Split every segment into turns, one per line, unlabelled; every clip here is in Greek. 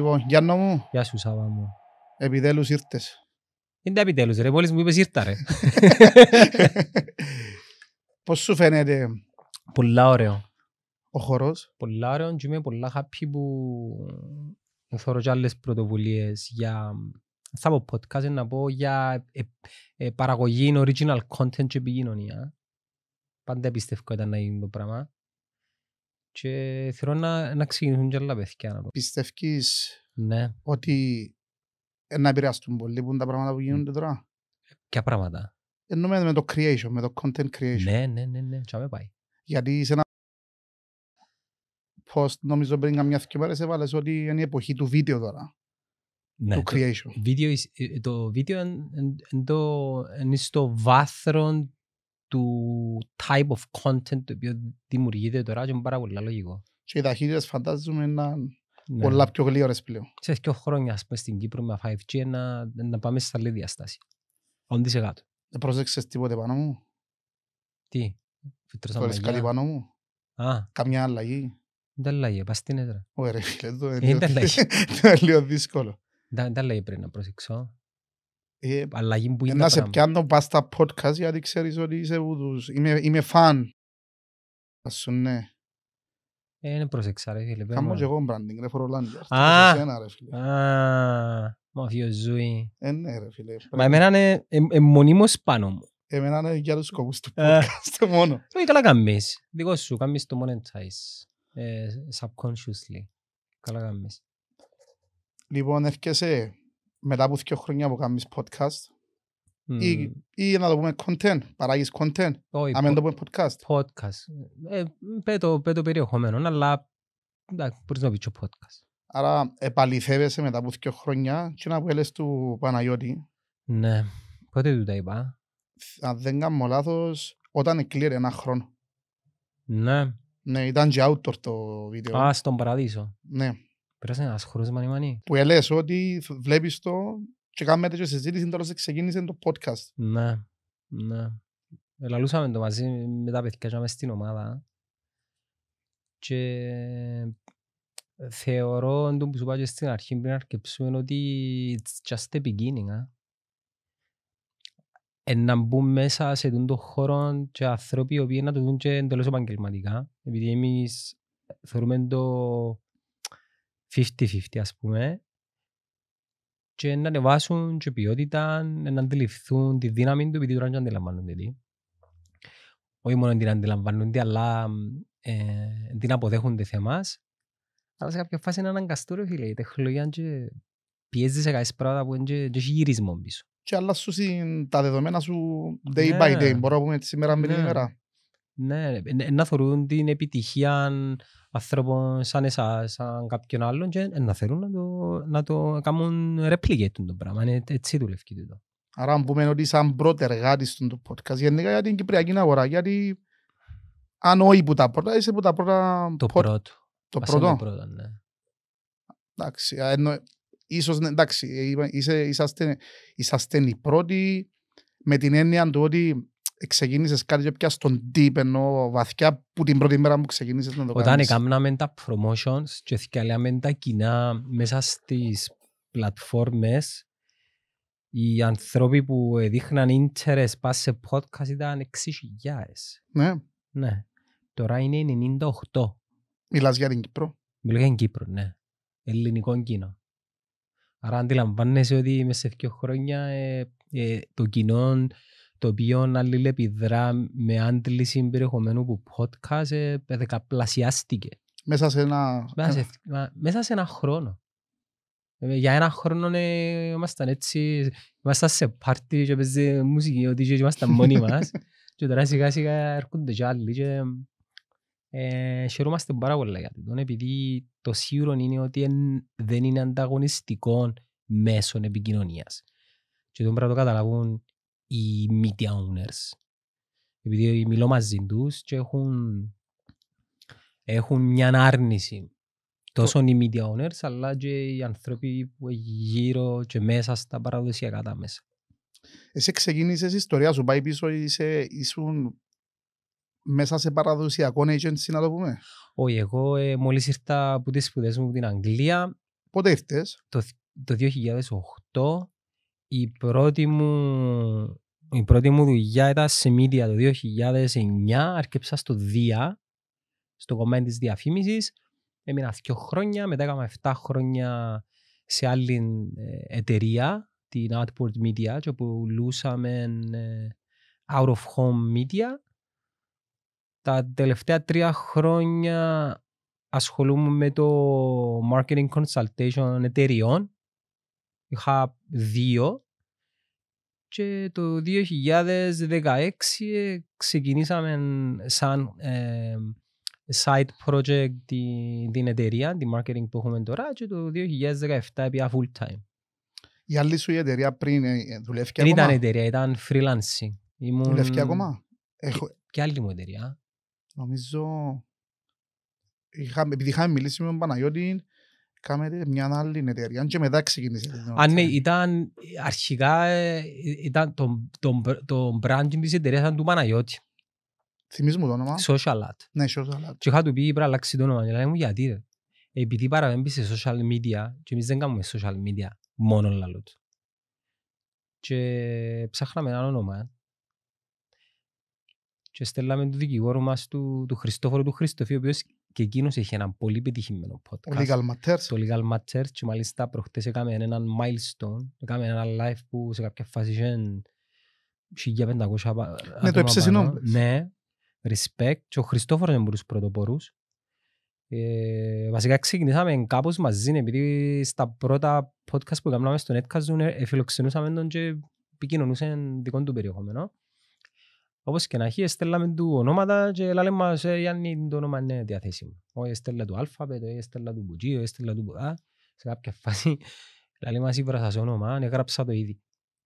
Λοιπόν, Γιάννο μου. Γεια σου, Σάβα μου. Επιτέλους ήρθες.
Είναι επιτέλους ρε, μόλις μου είπες ήρθα ρε.
Πώς σου φαίνεται. Πολλά ωραίο. Ο χορός.
Πολλά ωραίο και είμαι πολλά χάπη που θέλω και άλλες πρωτοβουλίες για... Θα πω podcast να πω για ε, ε, παραγωγή original content και επικοινωνία. Πάντα πιστεύω ήταν να γίνει το πράγμα και
θέλω να, να ξεκινήσουν και άλλα παιδιά. Πιστεύεις ναι. ότι ε, να επηρεαστούν πολύ που είναι τα πράγματα που γίνονται τώρα.
Ποια πράγματα.
Εννοούμε με το creation, με το content creation. Ναι, ναι, ναι, ναι. Τσάμε πάει. Γιατί σε ένα post νομίζω πριν καμιά και σε έβαλες ότι είναι η εποχή του βίντεο τώρα.
Ναι, του creation. Το βίντεο είναι το, βίντεο εν, εν, το, είναι στο βάθρο του type of content το οποίο δημιουργείται τώρα και είναι πάρα πολύ λογικό.
Και οι ταχύτητες φαντάζομαι να ναι. πολλά
πιο γλύωρες πλέον. Σε δύο χρόνια ας πούμε, στην Κύπρο με 5G να, να πάμε στα άλλη διαστάση. Όντι σε κάτω. Δεν πρόσεξες τίποτε πάνω μου. Τι. Φυτρώσα μαγιά. κάτι πάνω
μου. Α.
Καμιά αλλαγή. Δεν τα λέγε, Πας στην έδρα. Ωραία φίλε. Το ε, είναι λίγο δύσκολο. Δεν τα λέγε πριν, να προσεξώ. Ε, αλλαγή που ε, είναι. Να σε
πιάνω πας στα podcast γιατί ξέρεις ότι είσαι ούτους. Είμαι, φαν. Ας σου ναι. Ε, είναι προσεξά ρε φίλε. Κάμω και εγώ μπραντινγκ, ρε φορολάντια. Α, α,
μαφιοζούι.
Ε, ναι ρε φίλε. Μα
εμένα είναι ε, μονίμως πάνω μου.
Εμένα είναι για
τους σκοπούς του podcast μόνο. Όχι καλά κάνεις. Δικό σου, κάνεις το monetize.
Subconsciously. Καλά κάνεις. Λοιπόν, εύκεσαι μετά από δύο χρόνια που κάνεις podcast mm. ή, ή να το πούμε content, παράγεις content, oh, αν δεν το πούμε podcast. Podcast.
Ε, πέτω, πέτω περιεχομένο, αλλά μπορείς να πεις και podcast.
Άρα επαληθεύεσαι μετά από δύο χρόνια και να βγάλεις του Παναγιώτη. Ναι, πότε του τα είπα. Αν δεν κάνω λάθος, όταν κλείρε ένα χρόνο. Ναι. Ναι, ήταν και outdoor το βίντεο. Α, στον παραδείσο. Ναι. Πέρασε ένας χρόνος μανι-μανι. Που έλεγες ότι βλέπεις το και κάνουμε τέτοια συζήτηση τώρα σε ξεκίνησε το podcast. Ναι, ναι.
Λαλούσαμε το μαζί με τα παιδιά μας στην ομάδα. Και ε, θεωρώ, το που σου είπα και στην αρχή πριν αρκεψούμε, ότι it's just the beginning. Α. Ε, να μπουν μέσα σε τον το χώρο και ανθρώποι οι οποίοι να το δουν και εντελώς επαγγελματικά. Επειδή εμείς ε, θεωρούμε το 50-50 ας πούμε και να ανεβάσουν και ποιότητα, να αντιληφθούν τη δύναμη του επειδή τώρα δεν αντιλαμβάνονται τι. Όχι μόνο την αντιλαμβάνονται αλλά ε, την αποδέχονται θεμάς αλλά σε κάποια φάση είναι αναγκαστό φίλε η τεχνολογία και πιέζει σε κάποιες πράγματα που είναι και έχει γυρισμό πίσω. Και
αλλάσουν τα δεδομένα σου
day by ναι. day, μπορώ να πούμε σήμερα με την ημέρα. Ναι. Ναι, να θεωρούν την επιτυχία ανθρώπων σαν εσάς, σαν κάποιον άλλον και να θεωρούν να το, να το κάνουν του το πράγμα. Είναι ε, έτσι δουλεύει το.
Άρα αν πούμε ότι σαν πρώτο εργάτη του podcast, γενικά για την Κυπριακή αγορά, γιατί αν όχι που τα πρώτα, είσαι που τα πρώτα... Το πρώτο. Το πρώτο. πρώτο, ναι. Εντάξει, εννο... ίσως, ναι, εντάξει, είσαστε, είσαστε οι πρώτοι με την έννοια του ότι ξεκίνησες κάτι και πια στον τύπ ενώ βαθιά που την πρώτη μέρα μου ξεκίνησες να το κάνει. Όταν έκαναμε
τα promotions και θυκαλέαμε τα κοινά μέσα στις πλατφόρμες, οι άνθρωποι που δείχναν interest πας σε podcast ήταν 6.000.
Ναι. ναι.
Τώρα είναι 98. Μιλάς για την Κύπρο. Μιλά για την Κύπρο, ναι. Ελληνικό κοινό. Άρα αντιλαμβάνεσαι ότι μέσα σε δύο χρόνια ε, ε, το κοινό το οποίο αλληλεπιδρά με άντληση περιεχομένου που podcast ε, δεκαπλασιάστηκε. Μέσα σε ένα... Μέσα σε, μέσα σε ένα χρόνο. Ε, για ένα χρόνο ε, ήμασταν έτσι, ήμασταν σε πάρτι και έπαιζε μουσική, ότι και ήμασταν μόνοι μας. και τώρα σιγά σιγά έρχονται και άλλοι και ε, χαιρούμαστε πάρα πολλά για τον, επειδή το σίγουρο είναι ότι δεν είναι ανταγωνιστικό μέσων επικοινωνίας. Και τον πρέπει να το καταλάβουν οι media owners. Επειδή μιλώ μαζί τους και έχουν, έχουν μια άρνηση. Τόσο οι media owners, αλλά και οι άνθρωποι που γύρω και μέσα στα παραδοσιακά τα μέσα.
Εσύ ξεκίνησες η ιστορία σου, πάει πίσω, είσαι, ήσουν μέσα σε παραδοσιακό agency, να το πούμε. Όχι, εγώ ε,
μόλις ήρθα από τις σπουδές μου από την Αγγλία. Πότε ήρθες? Το, το 2008 η πρώτη μου, η πρώτη μου δουλειά ήταν σε media το 2009. Αρκέψα στο ΔΙΑ, στο κομμάτι της διαφήμισης. Έμεινα δυο χρόνια, μετά έκανα 7 χρόνια σε άλλη ε, εταιρεία, την Outport Media, και λούσαμε ε, out of home media. Τα τελευταία τρία χρόνια ασχολούμαι με το marketing consultation εταιρεών, Είχα δύο και το 2016 ξεκινήσαμε σαν ε, side project την, την εταιρεία, την marketing που έχουμε τώρα και το 2017 έπια full time.
Η άλλη σου η εταιρεία πριν ε, ε, δουλεύει ακόμα. Δεν ήταν
εταιρεία, ήταν freelancing. Ήμουν... Δουλεύει ακόμα.
Έχω... Και, και άλλη μου εταιρεία. Νομίζω. Είχα, επειδή είχαμε μιλήσει με τον Παναγιώτη, κάμετε μια άλλη εταιρεία και μετά ξεκίνησε. Αν ναι,
ήταν αρχικά ε, ήταν το, το, το branding της εταιρείας ήταν του Παναγιώτη. Θυμίζεις μου το όνομα. Social Lab.
Ναι, Social Lab.
Και είχα του πει πρέπει να αλλάξει το όνομα. Λέει μου γιατί ρε. Επειδή παραπέμπει σε social media και εμείς δεν κάνουμε social media μόνο λαλούτ. Και ψάχναμε ένα όνομα. Ε. Και στέλναμε τον δικηγόρο μας του, του Χριστόφορου του Χριστόφη ο οποίος και εκείνος είχε ένα πολύ πετυχημένο podcast. Legal Matters. Το Legal Matters και μάλιστα προχτές έκαμε ένα milestone, έκαμε ένα live που σε κάποια φάση είχε 1500 Ναι, το έψες Ναι, respect. Και ο Χριστόφορος είναι τους πρωτοπορούς. Ε, βασικά ξεκινήσαμε κάπως μαζί επειδή στα πρώτα podcast που έκαναμε στο Netcast ε, φιλοξενούσαμε τον και επικοινωνούσε δικό του περιεχόμενο. Όπως και να έχει, στέλναμε του ονόματα και λέμε μας Γιάννη το όνομα είναι διαθέσιμο. Ο στέλνα του αλφαβέτο, ο στέλνα του μπουτζί, ο στέλνα του μπουτά. Σε κάποια φάση, λέμε μας ήβρασα σε όνομα, έγραψα το ήδη.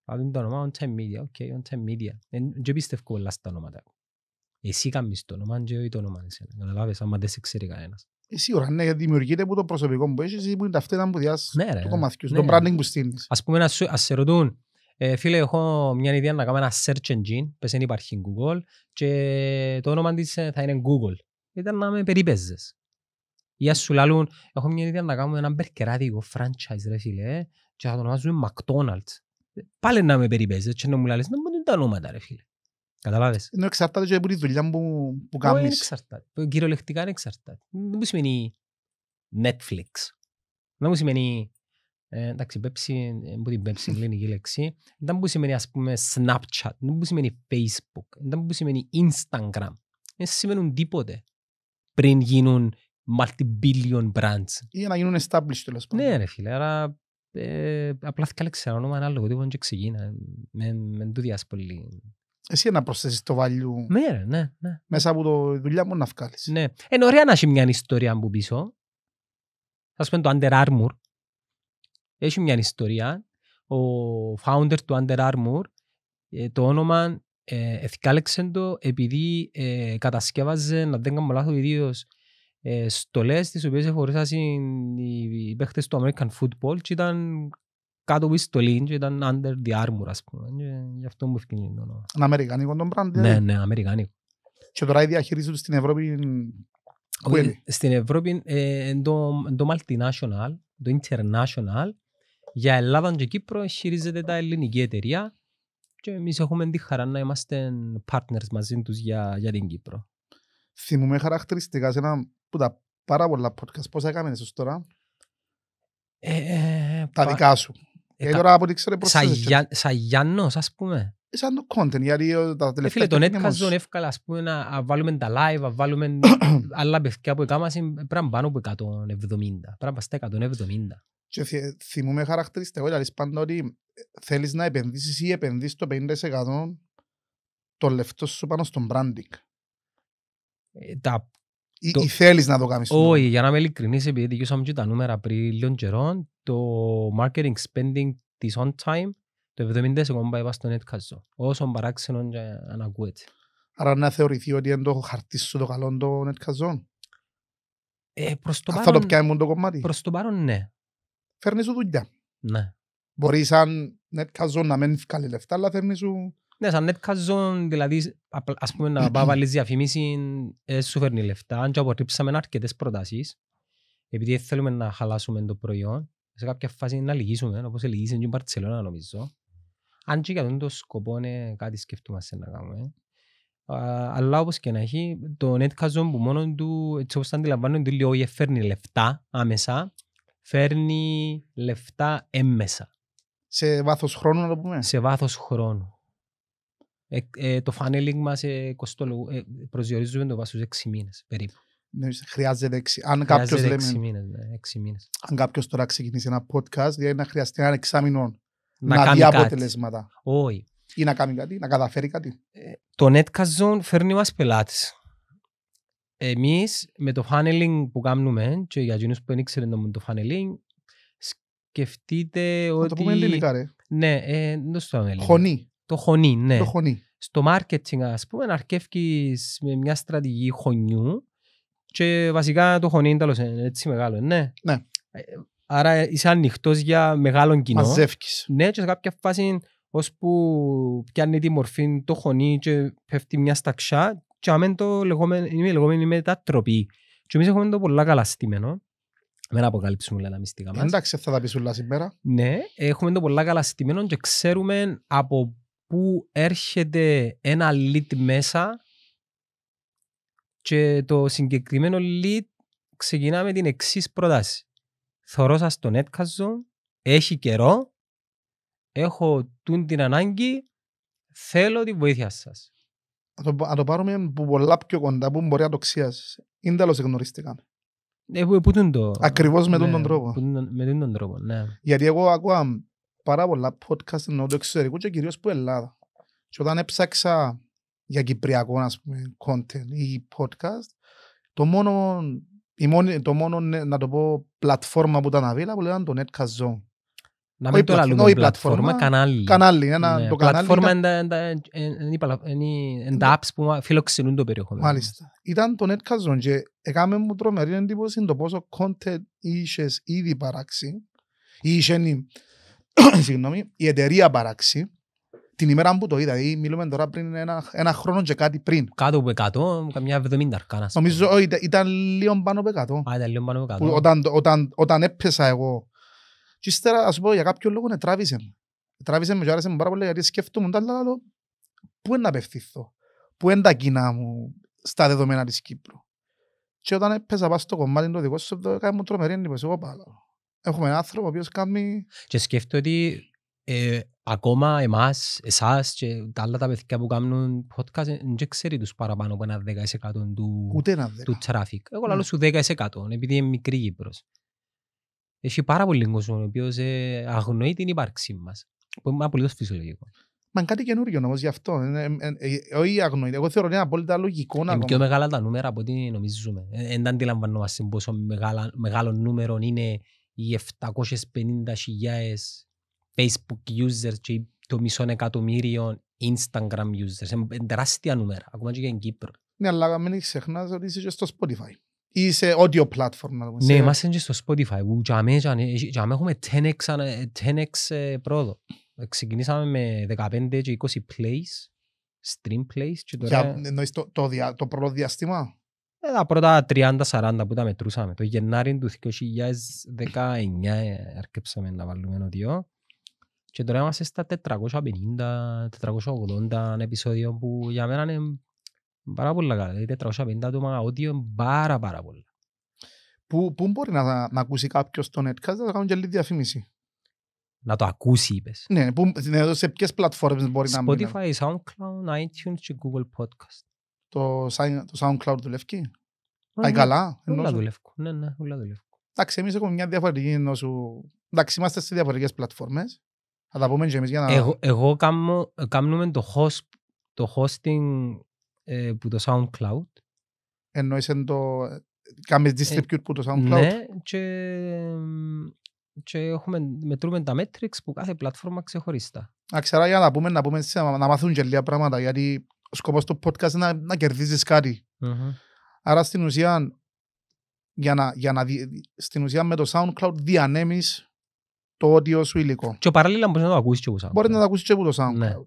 Πάμε το όνομα on time media, ok, on time media. Και πιστεύω όλα στα ονόματα. Εσύ κάνεις το όνομα και όχι το όνομα εσένα. Καταλάβες, άμα δεν σε ξέρει κανένας.
Σίγουρα, ναι, δημιουργείται από το προσωπικό που έχεις ή που είναι ταυτότητα που διάσεις του ναι, κομματιούς, το ναι, branding που στείλεις.
Ας πούμε, ας σε ρωτούν, ε, φίλε, έχω μια ιδέα να κάνω ένα search engine, πες δεν υπάρχει Google, και το όνομα της ε, θα είναι Google. Ήταν να με περίπεζες. Ή ας σου λαλούν, έχω μια ιδέα να κάνω ένα μπερκεράδικο franchise, ρε φίλε, και θα το ονομάζουμε McDonald's. Πάλι να με περιπέζεις και να μου λαλείς, να μου τα ονόματα, ρε φίλε. Καταλάβες.
Είναι εξαρτάται και από τη δουλειά που, που κάνεις. Όχι, εξαρτάται.
Κυριολεκτικά είναι εξαρτάται. Δεν μου σημαίνει Netflix. Δεν μου σημαίνει ε, εντάξει, πέψη, που την πέψη είναι η λέξη. Δεν που σημαίνει ας πούμε Snapchat, δεν που σημαίνει Facebook, δεν που σημαίνει Instagram. Δεν σημαίνουν τίποτε πριν γίνουν multi-billion brands. Ή να γίνουν established τέλος ναι, πάντων. Ναι ρε φίλε, άρα ε, απλά θα ξέρω όνομα ανάλογο, τίποτα και ξεκίνα. Με εντούδιας πολύ. Εσύ να προσθέσεις το value ναι, ρε, ναι, ναι. μέσα από το δουλειά μου να βγάλεις. Ναι. Είναι ωραία να έχει μια ιστορία από πίσω. Ας πούμε το Under Armour έχει μια ιστορία. Ο founder του Under Armour, ε, το όνομα ε, εθικάλεξε το επειδή ε, κατασκεύαζε, να δεν κάνω λάθος, ιδίως ε, στολές τις οποίες εφορούσαν οι, οι παίχτες του American Football και ήταν κάτω από στολή και ήταν under the Armour, ας πούμε. Και, ε, γι' αυτό μου ευκαινεί το όνομα. Ένα αμερικανικό τον brand. Ναι, δηλαδή. ναι, αμερικανικό. Και τώρα η διαχειρίζονται στην Ευρώπη που είναι. Στην Ευρώπη ε, το multinational, το international για Ελλάδα και Κύπρο χειρίζεται τα ελληνική εταιρεία και εμείς έχουμε τη χαρά να είμαστε partners
μαζί τους για, για την Κύπρο. Θυμούμε χαρακτηριστικά σε ένα που τα πάρα πολλά podcast. Πόσα έκανες εσύ τώρα? Ε, ε, τα πα... δικά σου. Ε, τώρα από ό,τι ξέρω προσθέσεις. Σαν Γιάννος ας πούμε ε, σαν το content, γιατί τα τελευταία... Ε, φίλε, έτσι έτκαζον
εύκολα, ας πούμε, να βάλουμε τα live, να βάλουμε άλλα παιδιά που έκαναν, πρέπει πάνω από
170, πρέπει από 170. Και θυμούμε χαρακτηριστικό, δηλαδή πάντα ότι ε, θέλεις να επενδύσεις ή επενδύσεις το 50% το λεφτό σου πάνω στον branding. Ε, τα... Ή, το... ή θέλεις να το κάνεις. Όχι,
για να είμαι ειλικρινής, επειδή δικαιούσαμε και τα νούμερα πριν λίγων καιρών, το marketing spending της on time, το 70% πάει στο net cash.
Όσον παράξενο αν ακούεται. Άρα να θεωρηθεί ότι είναι το χαρτί σου το καλό το net cash. Ε, προς το παρόν, θα το πιάνουν το κομμάτι. Προς το παρόν ναι φέρνει σου δουλειά. Ναι. Μπορεί σαν netcast zone να μην βγάλει λεφτά, αλλά φέρνει σου...
Ναι, σαν netcast zone, δηλαδή, ας πούμε να πάω βάλεις διαφημίση, ε, σου φέρνει λεφτά. Αν και αποτύψαμε αρκετές προτάσεις, επειδή θέλουμε να χαλάσουμε το προϊόν, σε κάποια φάση να λυγίσουμε, όπως λυγίσαν και η Μπαρτσελώνα νομίζω. Αν και για τον το σκοπό είναι κάτι σκεφτούμαστε να κάνουμε. Αλλά όπως και να έχει, το netcast zone που μόνο του, έτσι όπως θα αντιλαμβάνονται, λίγο φέρνει λεφτά άμεσα, φέρνει λεφτά έμμεσα.
Σε βάθος χρόνου να το πούμε. Σε βάθος
χρόνου. Ε, ε, το funneling μας ε,
ε, προσδιορίζουμε το 6 μήνες περίπου. Ναι, χρειάζεται 6 ναι, αν κάποιος, μήνες, Αν τώρα ξεκινήσει ένα podcast, δηλαδή να χρειαστεί ένα εξάμεινο να, να δει αποτελέσματα. Όχι. Ή να κάνει κάτι, να καταφέρει κάτι. Ε,
το Netcast Zone φέρνει μας πελάτες. Εμείς με το funneling που κάνουμε και για εκείνους που δεν ήξεραν το funneling σκεφτείτε ότι... Θα το πούμε ελληνικά ρε. Ναι, ε, το στο ελληνικά. Χωνή. Το χωνή, ναι. Το χωνή. Στο marketing ας πούμε αρκεύει με μια στρατηγική χωνιού και βασικά το χωνή είναι τέλος ε, έτσι μεγάλο, ναι. ναι. Ε, άρα είσαι ανοιχτός για μεγάλο κοινό. Μαζεύκεις. Ναι, και σε κάποια φάση ώσπου πιάνει τη μορφή το χωνί και πέφτει μια σταξιά και άμεν το λεγόμενο, η λεγόμενη μετατροπή. Και εμείς έχουμε το πολλά καλά στήμενο. να αποκαλύψουμε όλα τα μυστικά μας. Εντάξει,
θα τα πεις όλα σήμερα.
Ναι, έχουμε το πολλά καλά και ξέρουμε από πού έρχεται ένα lead μέσα και το συγκεκριμένο lead ξεκινά με την εξή προτάση. Θωρώ σας τον έτκαζο, έχει καιρό,
έχω την ανάγκη, θέλω τη βοήθεια σας. Αν το, το πάρουμε που πολλά πιο κοντά, που μπορεί να το ξιάσεις. Είναι τέλος γνωρίστηκαν. Ε,
που, που το... Ακριβώς με ναι, τον τρόπο. με τον τρόπο, ναι.
Γιατί εγώ ακούω πάρα πολλά podcast ενώ το εξωτερικό και κυρίως που Ελλάδα. Και όταν έψαξα για κυπριακό, ας πούμε, content ή podcast, το μόνο, η μόνη, το μόνο, ναι, να το πω, πλατφόρμα που ήταν αβίλα, που λέγανε το Netcast Zone. Να μην το λαλούμε πλατφόρμα, κανάλι. Κανάλι, ένα, ναι, το κανάλι. Πλατφόρμα είναι
τα ναι. apps που φιλοξενούν το περιεχόμενο. Μάλιστα.
Ήταν το NetCazon και έκαμε μου τρομερή εντύπωση το πόσο content είχες ήδη παράξει ή είχε συγγνώμη, η εταιρεία παράξει την ημέρα που το είδα, δηλαδή μιλούμε τώρα πριν ένα, ένα χρόνο και κάτι πριν. Κάτω από 100, καμιά 70 αρκάνας. Νομίζω ήταν, ήταν λίγο πάνω από 100. Α, ήταν λίγο πάνω από 100. Όταν, όταν, όταν έπεσα εγώ και ύστερα, ας πω, για κάποιο λόγο να τράβησε με. Τράβησε με και άρεσε μου πάρα πολύ γιατί σκέφτομαι τα άλλα, πού είναι να απευθυνθώ, πού είναι τα κοινά μου στα δεδομένα της Κύπρου. Και όταν έπαιζα πάνω στο κομμάτι το δικό σου, έκανε μου τρομερή εντύπωση, εγώ πάρα. Έχουμε έναν άνθρωπο ο οποίος κάνει...
Και σκέφτομαι ότι ε, ακόμα εμάς, εσάς και τα άλλα τα παιδιά που κάνουν podcast δεν ξέρει τους παραπάνω από ένα 10% του, Ούτε ένα 10. του τράφικ. Εγώ λέω ναι. σου 10% επειδή είναι μικρή Κύπρος. Έχει πάρα πολύ κόσμο ο οποίος ε, αγνοεί την ύπαρξή μας. Που είναι απολύτως φυσιολογικό.
Μα είναι κάτι καινούριο όμως γι' αυτό. Ε, ε, ε, όχι αγνοείται, Εγώ θεωρώ είναι απόλυτα λογικό να. Είναι πιο μεγάλα
τα νούμερα από ό,τι νομίζουμε. Δεν αντιλαμβανόμαστε πόσο μεγάλο νούμερο είναι οι 750.000 Facebook users και το μισό εκατομμύριο Instagram users. Είναι τεράστια νούμερα. Ακόμα και για την Κύπρο.
Ναι, αλλά μην ξεχνάς ότι είσαι και στο Spotify ή σε audio platform να Ναι, είμαστε
και στο Spotify που για μένα έχουμε 10x, 10x ε, πρόοδο. Ε, ξεκινήσαμε με 15 και 20 plays, stream plays και τώρα...
Εννοείς το, το, το πρώτο διαστήμα?
Ε, τα πρώτα 30-40 που τα μετρούσαμε. Το Γενάρη του 2019 ε, έρκεψαμε να βάλουμε ένα δυο. Και τώρα είμαστε στα 450-480 επεισόδια που για μένα είναι Πάρα πολλά καλά. Δηλαδή 450 άτομα audio είναι πάρα πάρα πολλά.
Πού, πού μπορεί να, να ακούσει κάποιος το netcast να κάνουν και λίγη διαφήμιση. Να το ακούσει, είπες. Ναι, που, ναι, σε ποιες πλατφόρμες μπορεί Spotify, να μπει.
Spotify, SoundCloud, iTunes και Google Podcast.
Το, το SoundCloud δουλεύει. Ε, Πάει Α, ναι, καλά. Ούλα δουλεύει. Ναι, ναι, ούλα δουλεύει. Εντάξει, εμείς έχουμε μια διαφορετική νόσου. Εντάξει, είμαστε σε διαφορετικές πλατφόρμες. Θα τα πούμε και εμείς για να. Εγώ,
εγώ κάνουμε το, host, το hosting
ε, που το SoundCloud. Εννοείς εν το... Κάμε distribute ε, που το SoundCloud. Ναι,
και, και έχουμε, μετρούμε τα metrics που κάθε πλατφόρμα ξεχωρίστα.
Α, ξέρω, για να πούμε, να, πούμε, να, να μάθουν και λίγα πράγματα, γιατί ο σκοπός του podcast είναι να, να κερδίζεις κάτι. Mm-hmm. Άρα στην ουσία, για να, για να, στην ουσία με το SoundCloud διανέμεις το όντιο σου υλικό. Και παράλληλα μπορείς να το ακούσεις και από SoundCloud. Μπορείς να το ακούσεις και από το ναι. SoundCloud.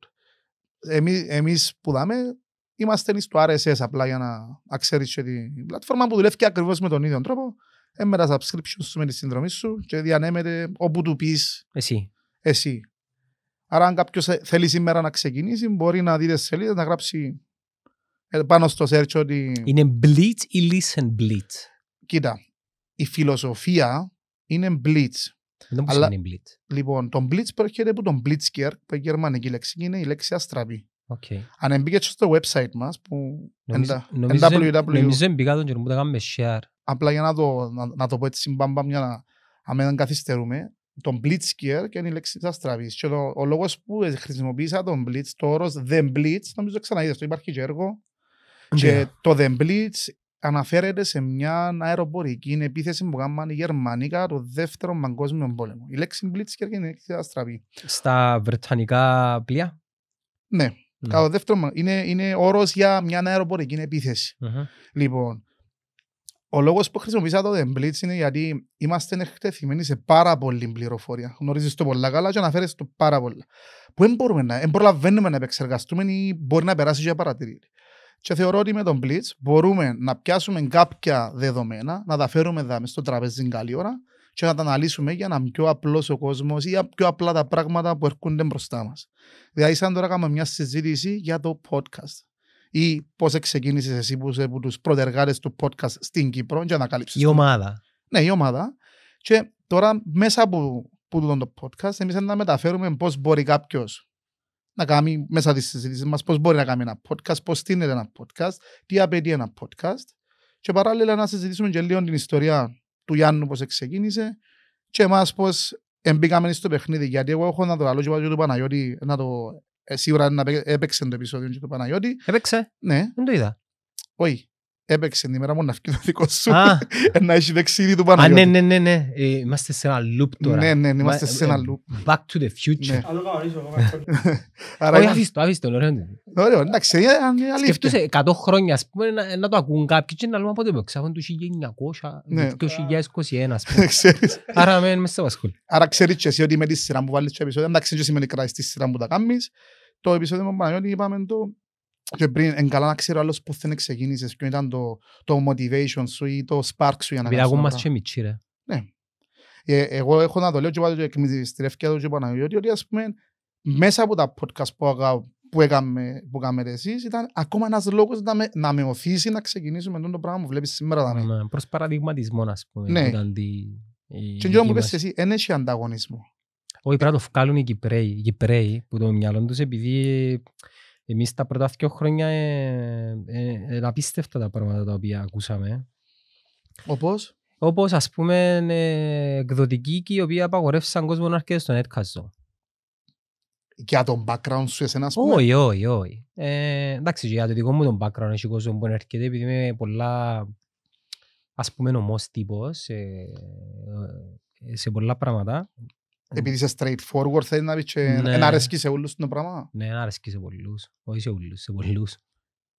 Ναι. Εμείς, εμείς που δάμε, Είμαστε στο RSS απλά για να ξέρεις ότι η πλατφόρμα που δουλεύει και ακριβώς με τον ίδιο τρόπο. Ε, τα subscription σου, με τη συνδρομή σου και διανέμεται όπου του πεις. εσύ. εσύ. Άρα αν κάποιος θέλει σήμερα να ξεκινήσει μπορεί να δει τις σελίδες, να γράψει ε, πάνω στο search ότι... Είναι
blitz ή listen blitz.
Κοίτα, η φιλοσοφία είναι blitz. Δεν Αλλά, blitz. Λοιπόν, το blitz προέρχεται από τον blitzker, που η γερμανική λέξη είναι η λέξη αστραπή. Αν εμπήκε στο website μας που Νομίζω
εμπήκα τον καιρό που τα share.
Απλά για να το, να, να το πω έτσι μπαμπαμ για να αμένα καθυστερούμε. Τον Gear και είναι η λέξη θα στραβείς. Και το, ο λόγος που χρησιμοποίησα τον Blitz, το όρος The Blitz, νομίζω ξαναείδες, το υπάρχει και έργο. Yeah. Και ναι. το The Blitz αναφέρεται σε μια αεροπορική επίθεση που κάνανε οι Γερμανικά το δεύτερο παγκόσμιο πόλεμο. Η λέξη Blitzkier και είναι η λέξη θα στραβεί.
Στα Βρετανικά πλοία. Ναι. Mm. Ναι. Κατά
δεύτερο, είναι, είναι όρος για μια αεροπορική επίθεση. Mm-hmm. Λοιπόν, ο λόγος που χρησιμοποίησα το Blitz είναι γιατί είμαστε εκτεθειμένοι σε πάρα πολλή πληροφορία. Γνωρίζεις το πολλά καλά και αναφέρει το πάρα πολλά. Που δεν μπορούμε να, δεν προλαβαίνουμε να επεξεργαστούμε ή μπορεί να περάσει για παρατηρήτη. Και θεωρώ ότι με τον Blitz μπορούμε να πιάσουμε κάποια δεδομένα, να τα φέρουμε εδώ στο τραπέζι καλή ώρα και να τα αναλύσουμε για να είναι πιο απλός ο κόσμος ή για πιο απλά τα πράγματα που έρχονται μπροστά μας. Δηλαδή, σαν τώρα κάνουμε μια συζήτηση για το podcast ή πώς ξεκίνησες εσύ που είσαι από τους πρωτεργάτες του podcast στην Κύπρο για να καλύψεις. Η ομάδα. Ναι, η ομάδα. Και τώρα μέσα από που το, το podcast, εμείς να μεταφέρουμε πώς μπορεί κάποιος να κάνει μέσα της συζήτησης μας, πώς μπορεί να κάνει ένα podcast, πώς στείνεται ένα podcast, τι απαιτεί ένα podcast. Και παράλληλα να συζητήσουμε και λίγο την ιστορία του Γιάννου πώς ξεκίνησε και εμάς πώς εμπήκαμε στο παιχνίδι. Γιατί εγώ έχω να το λαλώ και του Παναγιώτη να το... Ε, σίγουρα να έπαιξε το επεισόδιο του Παναγιώτη. Έπαιξε. Ναι. Δεν το είδα. Όχι έπαιξε την ημέρα μου να φύγει το δικό σου να έχει δεξίδι του πάνω. Α, ναι,
ναι, ναι, ναι. Ε, είμαστε σε ένα loop τώρα. Ναι, ναι, ναι είμαστε σε ένα ε, loop. Back to the future. Ναι. Όχι, αφήστε το, αφήστε το, ωραίο. Ωραίο, εντάξει, είναι αλήθεια. Σκεφτούσε 100 χρόνια, ας πούμε, να το ακούν κάποιοι και να λέμε πότε έπαιξε, αφού του 1900,
2021, ας πούμε. Άρα με μέσα μας σχολεί. Άρα ξέρεις και εσύ ότι με τη σειρά που βάλεις το επεισόδιο, εντάξει, και σημαίνει κράσεις τη σειρά που τα κάνεις, το επεισόδιο με Παναγιώτη είπαμε το και πριν, εν καλά να ξέρω άλλος που δεν ξεκίνησες, ποιο ήταν το, το motivation σου ή το spark σου για να κάνεις. μας και μητσί ρε. Ναι. Ε, εγώ έχω να το λέω και πάτε και στρεφκιά το και Παναγιώτη ότι ας πούμε μέσα από τα podcast που, αγα, που, έκαμε, που έκαμε εσείς ήταν ακόμα ένας λόγος να με, να με οθήσει να ξεκινήσουμε με το πράγμα που βλέπεις σήμερα. Ναι, προς παραδειγματισμό ας πούμε. Ναι. Ήταν
τη, η, και και μου πες
εσύ, δεν έχει ανταγωνισμό.
Όχι, πρέπει να το βγάλουν οι Κυπρέοι, οι Κυπρέοι που το μυαλό τους επειδή εμείς τα πρώτα δύο χρόνια ε, ε, απίστευτα τα πράγματα τα οποία ακούσαμε. Όπως? Όπως ας πούμε ε, εκδοτικοί οι οποίοι απαγορεύσαν κόσμο να έρχεται στον έτκαζο.
Για τον background σου εσένα ας πούμε? Όχι,
όχι, όχι. Ε, εντάξει, για το δικό μου τον background έχει κόσμο που έρχεται επειδή είμαι πολλά ας πούμε νομός τύπος ε, σε πολλά πράγματα επειδή είσαι
straightforward θέλει να πεις και να αρέσκεις σε όλους το πράγμα.
Ναι, να αρέσκεις σε πολλούς. Όχι σε όλους, σε πολλούς.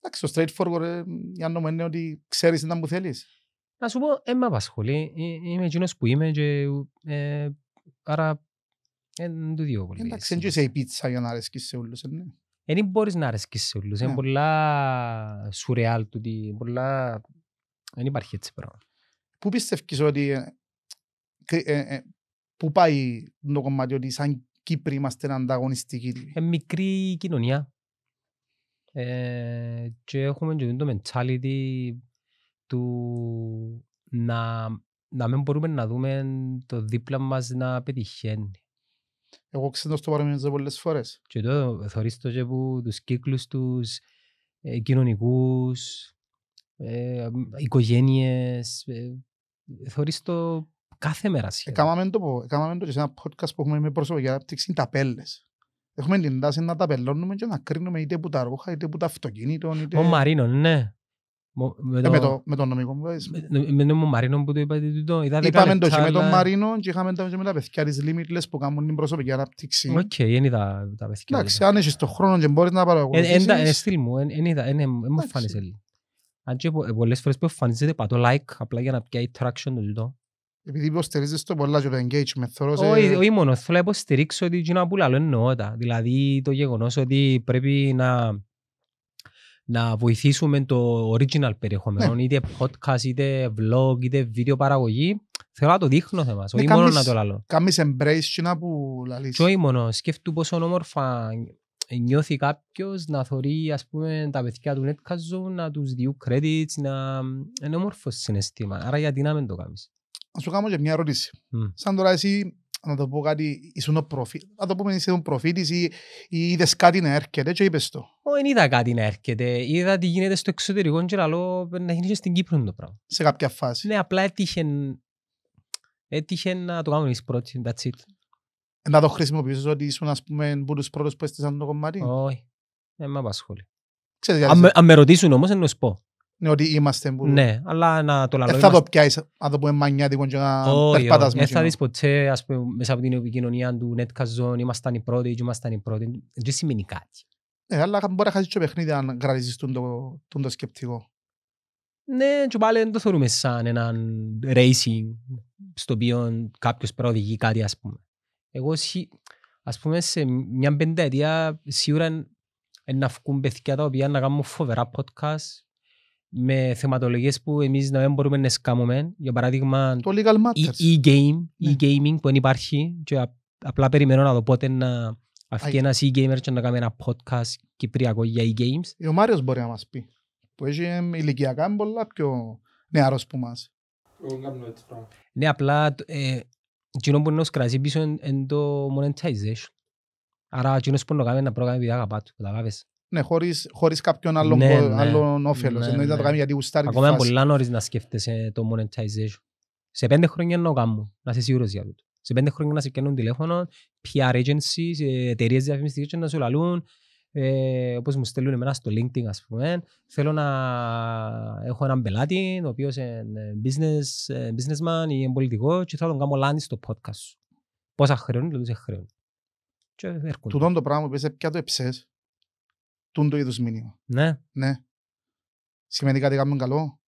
Εντάξει, το straightforward για ε, νόμο είναι ότι ξέρεις να μου θέλεις. Να σου πω, εμ' απασχολεί.
Ε, είμαι εκείνος που είμαι και ε, άρα δεν ε, το δύο πολύ. Εντάξει,
δεν είσαι η πίτσα για να αρέσκεις σε όλους. Ναι.
Δεν μπορείς να αρέσκεις σε όλους. Είναι πολλά
σουρεάλ του, πολλά... Δεν υπάρχει έτσι πράγμα. Πού πιστεύεις ότι Πού πάει το κομμάτι ότι σαν Κύπροι είμαστε ανταγωνιστικοί. Ε,
μικρή κοινωνία.
Ε, και
έχουμε και το mentality του να, να μην μπορούμε να δούμε το δίπλα μας να πετυχαίνει. Εγώ ξέρω στο παραμείνω πολλές φορές. Και το θεωρείς το και που τους κύκλους τους, ε,
κοινωνικούς, ε, οικογένειες, ε, θεωρείς το Κάθε μέρα σχεδόν. Έκαναμε το, έκαναμε το και σε ένα podcast που έχουμε με προσωπική ανάπτυξη είναι ταπέλες. Έχουμε την τάση να ταπελώνουμε και να κρίνουμε είτε που τα ρούχα, είτε που τα αυτοκίνητο. Είτε... Ο Μαρίνο,
ναι. Με, ε, το... Ε, με, το,
με το νομικό μου πες. Με,
με με τον Μαρίνο που το είπατε το. Είπαμε το και με τον Μαρίνο
και είχαμε το και με τα παιδιά της Limitless που κάνουν την προσωπική ανάπτυξη. Οκ, okay,
δεν είδα τα παιδιά.
Εντάξει, αν έχεις τον χρόνο και μπορείς να παρακολουθήσεις. Ε, ε, στυλ μου, δεν είδα, δεν μου φάνησε.
Αν και πολλές φορές που εμφανίζεται πατώ like απλά για να πιάει traction το ζητώ.
Επειδή υποστηρίζεις το πολλά και το engagement, θέλω σε... Όχι
μόνο, θέλω να υποστηρίξω την κοινά που λαλώ εννοώτα. Δηλαδή το γεγονός ότι πρέπει να, να βοηθήσουμε το original περιεχόμενο, ναι. είτε podcast, είτε vlog, είτε βίντεο παραγωγή. Θέλω να το δείχνω θέμα, ναι, όχι καμίς, μόνο να το λαλώ.
Κάμεις embrace κοινά που λαλείς. Και όχι μόνο, σκέφτου
πόσο όμορφα νιώθει κάποιος να θωρεί ας πούμε, τα παιδιά του Netcast να τους διού credits, να είναι όμορφο συναισθήμα. Άρα γιατί να μην το κάνεις
να σου κάνω και μια ερώτηση. Mm. Σαν τώρα εσύ, να το πω κάτι, ήσουν ο προφήτης, να το πούμε είσαι ο προφήτης ή, ή είδες κάτι να έρχεται και είπες το. Ω,
δεν είδα κάτι να έρχεται. Είδα τι γίνεται στο εξωτερικό και λαλό να γίνει και στην Κύπρο το πράγμα. Σε κάποια φάση. Ναι, απλά έτυχε, έτυχε να το κάνουμε εμείς πρώτοι, that's it. Ε, να το χρησιμοποιήσεις ότι ήσουν ας
πούμε που τους πρώτους που έστησαν το κομμάτι. Όχι, δεν με απασχολεί. Αν με ρωτήσουν
όμως, να σου πω.
Ναι, ότι είμαστε που... Ναι, αλλά να το λαλώ. Δεν θα το πιάσεις, αν το πούμε μανιάτικο και να περπατάς με θα δεις
ποτέ, ας πούμε, μέσα από την επικοινωνία του Zone, ήμασταν οι πρώτοι και ήμασταν οι πρώτοι. Δεν σημαίνει κάτι.
Ναι, αλλά μπορεί να χάσεις το παιχνίδι αν κρατήσεις το, το σκεπτικό.
Ναι, και πάλι δεν το θεωρούμε σαν έναν racing στο οποίο κάποιος προοδηγεί κάτι, ας πούμε. Εγώ, ας πούμε, σε μια πενταετία σίγουρα να βγουν παιδιά τα οποία να κάνουν φοβερά podcast με θεματολογίες που εμείς να μην μπορούμε να σκάμουμε. Για παράδειγμα, το legal e-game, e-gaming ναι. που δεν υπάρχει και απλά περιμένω να δω πότε να αφησει ενας ένας e-gamer να κάνει ένα podcast κυπριακό για e-games.
Ε, ο Μάριος μπορεί να μας πει, που έχει ηλικιακά πολλά πιο νεαρός που μας.
Ναι, απλά ε, εκείνο που nos πίσω είναι το monetization. Άρα που να κάνει να πρόγραμμα αγαπά του,
ναι, χωρίς, χωρίς κάποιον άλλον, ναι, ναι. άλλον όφελος. Ναι, Εννοείται να το ναι. κάνει γιατί γουστάρει τη φάση. Ακόμα πολλά
νωρίς να σκέφτεσαι το monetization. Σε πέντε χρόνια είναι ο γάμος, να είσαι σίγουρος για τούτο. Σε πέντε χρόνια να σε καίνουν τηλέφωνο, PR agencies, ε, εταιρείες διαφημιστικές να σου λαλούν, ε, όπως μου στέλνουν εμένα στο LinkedIn ας πούμε, θέλω να έχω έναν πελάτη, ο οποίος είναι business, ε, businessman ή πολιτικός και θέλω να τον κάνω λάνι στο podcast σου. Πόσα χρέουν, δηλαδή σε χρεώνει.
Του το πράγμα που είπες, ε, πια το εψες, Τούντο το είδους μήνυμα. Ναι. Ναι. Σημαίνει κάτι κάνουμε καλό.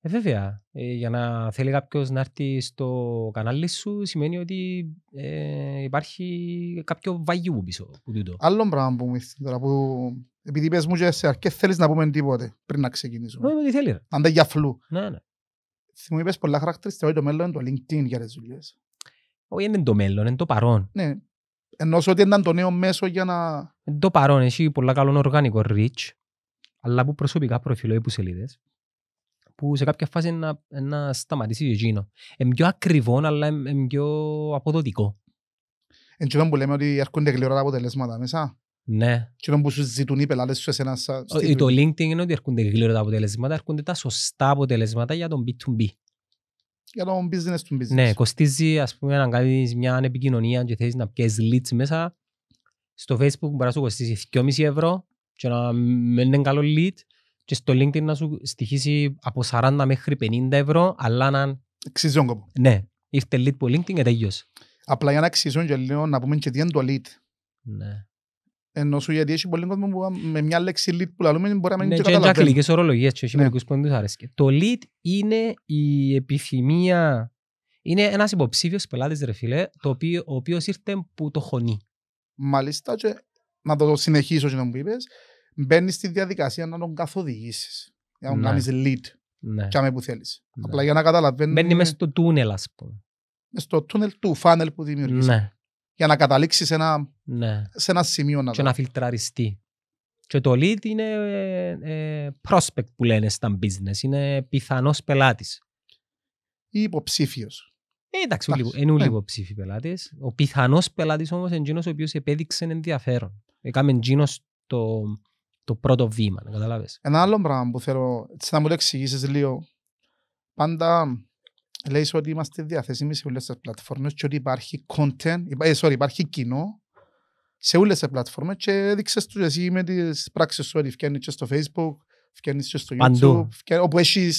Ε, βέβαια. Ε, για να θέλει κάποιος να έρθει στο κανάλι σου, σημαίνει ότι ε, υπάρχει κάποιο βαγιού
πίσω. Που τούτο. Άλλο πράγμα που μου ήρθε τώρα. Που... Επειδή πες μου και σε αρκέ θέλεις να πούμε τίποτε πριν να ξεκινήσουμε. Ναι, ό,τι θέλεις. Αν δεν για φλού. Ναι, ναι. Μου είπες πολλά χαρακτηριστικά ότι το μέλλον είναι το LinkedIn για τις δουλειές.
Όχι, είναι το μέλλον, είναι το παρόν.
Ναι. Ενώ ότι ήταν το νέο
μέσο για να το παρόν έχει πολλά καλό οργανικό reach, αλλά που προσωπικά προφιλώ που σελίδες, που σε κάποια φάση να, να σταματήσει εκείνο. Είναι πιο
ακριβό, αλλά είναι
πιο αποδοτικό.
Εν τω που λέμε ότι έρχονται γλυρά τα αποτελέσματα μέσα. Ναι. Και που σου ζητούν οι πελάτες σου εσένα. Στη... Το
LinkedIn είναι ότι έρχονται γλυόρα τα αποτελέσματα, έρχονται τα σωστά αποτελέσματα για τον B2B.
Για τον business to ναι, business. Ναι,
κοστίζει ας πούμε να κάνεις μια επικοινωνία και θέλεις να πιέσεις leads μέσα, στο facebook μπορεί να σου κοστίσει 2,5 ευρώ και να μην είναι καλό lead και στο LinkedIn να σου στοιχίσει από 40 μέχρι 50 ευρώ, αλλά να... Ξυζόν κόπο. Ναι,
ήρθε lead που LinkedIn και τέλειος. Απλά για να ξυζόν και λέω να πούμε και τι είναι το lead. Ναι. Ενώ σου γιατί έχει πολύ κόσμο που με μια λέξη lead που λαλούμε μπορεί να μην ναι, και καταλαβαίνει. Ναι, και κλικες
ορολογίες και όχι ναι. μερικούς Το lead είναι η επιθυμία...
Είναι ένας υποψήφιος πελάτης, ρε φίλε, το οποίο, ο οποίος ήρθε που το χωνεί. Μάλιστα, και να το συνεχίσω και να μου πει, μπαίνεις στη διαδικασία να τον καθοδηγήσεις. Για να ναι. κάνεις lead. Ναι. Και άμε που θέλεις. Ναι. Απλά για να καταλαβαίνει. Μπαίνει μέσα στο τούνελ, ας πούμε. Μέσα στο τούνελ του φάνελ που δημιουργείς. Ναι. Για να καταλήξεις ένα, ναι. σε ένα σημείο. Να και να φιλτραριστεί. Και το lead είναι ε, ε, prospect
που λένε στα business. Είναι πιθανός πελάτης. Ή υποψήφιος. Ε, εντάξει, ναι. είναι λίγο ψήφοι πελάτε. Ο πιθανός πελάτης όμως είναι εκείνος ο οποίος επέδειξε ενδιαφέρον. Έκαμε εκείνος το, το πρώτο βήμα, να
καταλάβεις. Ένα άλλο πράγμα που θέλω έτσι να μου το εξηγήσεις λίγο. Πάντα λέει ότι είμαστε διαθέσιμοι σε όλες τις πλατφόρμες και ότι υπάρχει content, ε, sorry, υπάρχει κοινό σε όλες τις πλατφόρμες και έδειξες τους εσύ με τις πράξεις σου ότι φτιάχνεις και στο Facebook, φτιάχνεις και στο YouTube, όπου έχεις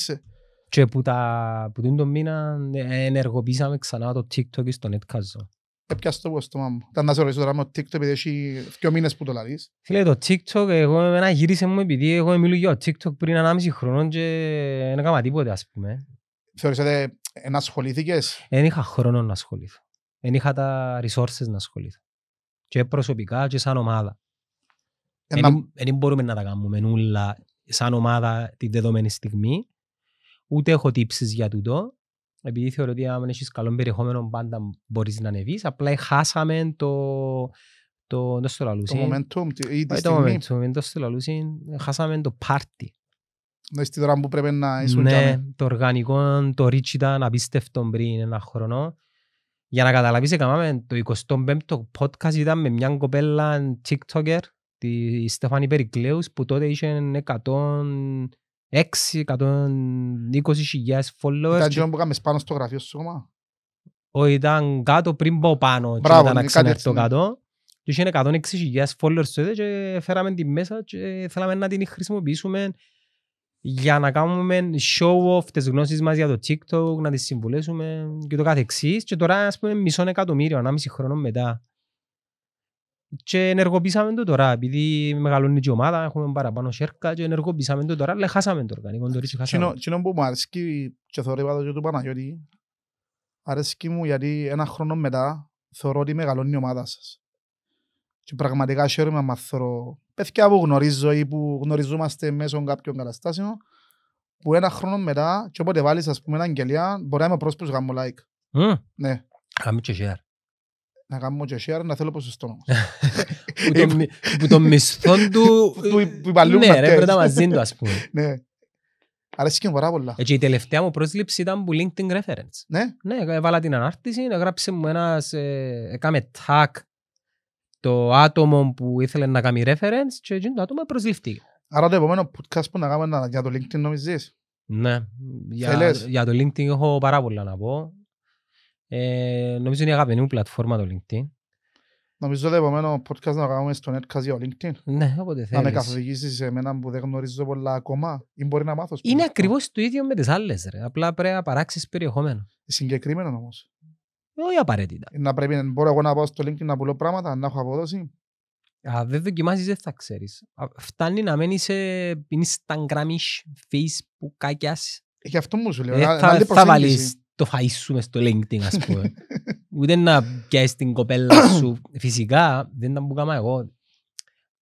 και που, τα, που τον μήνα ε,
ενεργοποίησαμε ξανά το TikTok στο NetCaso.
Έπιασε το στόμα μου. Ήταν να σε ρωτήσω τώρα με το TikTok επειδή έχει δύο μήνες που το λαλείς.
Φίλε το TikTok εγώ εμένα γύρισε μου επειδή εγώ μιλούω για το TikTok πριν 1,5 χρονών και δεν έκανα τίποτε ας πούμε. Θεωρήσατε ε, να ασχολήθηκες. Δεν είχα χρόνο να ασχολήθω. Δεν είχα τα resources να ασχολήθω. Και προσωπικά και σαν ομάδα. Ε, δεν μπορούμε να τα κάνουμε όλα σαν ομάδα τη δεδομένη στιγμή Ούτε έχω τύψεις για τούτο. Επειδή θεωρώ ότι αν έχεις καλό περιεχόμενο, πάντα μπορείς να ανεβείς. Απλά χάσαμε το. Το, το, το momentum ή τη στιγμή. Το momentum, το στολαλούσιν, χάσαμε το πάρτι.
Ναι, στη τώρα που πρέπει να ήσουν Ναι,
το οργανικό, το ρίτς ήταν απίστευτο πριν ένα χρόνο. Για να καταλάβεις, έκαναμε το 25ο podcast ήταν με μια κοπέλα TikToker, τη Στεφάνη Περικλέους, που τότε είχε 100 620.000 followers. Ήταν και...
που κάνεις πάνω στο γραφείο σου ακόμα.
Όχι, ήταν κάτω πριν πάω πάνω Μπράβο, ήταν μετά να ξαναρθώ ναι. κάτω. Και είχε 160.000 followers τότε και φέραμε τη μέσα και θέλαμε να την χρησιμοποιήσουμε για να κάνουμε show off τις γνώσεις μας για το TikTok, να τις συμβουλέσουμε και το καθεξής. Και τώρα ας πούμε μισό εκατομμύριο, ανάμιση χρόνο μετά και ενεργοποίησαμε το τώρα, επειδή μεγαλώνει και η ομάδα, έχουμε παραπάνω σέρκα και ενεργοποίησαμε το τώρα, αλλά
χάσαμε το οργανικό, το ρίσιο χάσαμε. Τι που μου αρέσκει και θεωρώ είπα το του Παναγιώτη, αρέσκει μου γιατί ένα χρόνο μετά θεωρώ ότι μεγαλώνει η ομάδα σας. Και πραγματικά χαίρομαι να θεωρώ παιδιά που γνωρίζω ή που γνωριζόμαστε μέσω κάποιων καταστάσεων, που ένα χρόνο μετά και όποτε βάλεις ας πούμε ένα αγγελία, μπορεί να είμαι πρόσπρος γαμμολάικ. Mm. Ναι.
Αμήν και share
να κάνω και share να θέλω ποσοστό όμως. Που το μισθό του... Που ε, υπαλλούν Ναι ρε, πρέπει να μαζί του ας πούμε. Ναι.
και πάρα πολλά. Και η τελευταία μου πρόσληψη ήταν που LinkedIn reference. Ναι. Ναι, έβαλα την ανάρτηση, έγραψε μου ένας, ε, έκαμε tag το άτομο που ήθελε να κάνει reference και το άτομο προσληφτήκε. Άρα το επόμενο podcast που να κάνουμε για το LinkedIn νομίζεις. Ναι, για, για το LinkedIn έχω πάρα πολλά να πω. Ε, νομίζω είναι η αγαπημένη μου πλατφόρμα το LinkedIn.
Νομίζω το επόμενο podcast να κάνουμε στο Netcast για LinkedIn. Ναι, όποτε θέλεις. Να με καθοδηγήσεις σε εμένα που δεν γνωρίζω πολλά ακόμα ή μπορεί να μάθω.
Είναι ακριβώς το ίδιο με τις άλλες. Ρε. Απλά πρέπει να παράξεις περιεχόμενο. Συγκεκριμένο
όμως. Όχι απαραίτητα. Να πρέπει να μπορώ εγώ να πάω στο LinkedIn να πουλώ πράγματα, να έχω απόδοση.
Αν δεν δοκιμάζεις δεν θα ξέρεις. Φτάνει να μένεις σε Instagram,
Facebook, κάκιας. Ε, γι' αυτό μου σου λέω. Ε, θα, θα βάλεις
το σου μες στο LinkedIn ας πούμε. Ούτε να πιάσεις την κοπέλα σου. Φυσικά δεν τα που εγώ.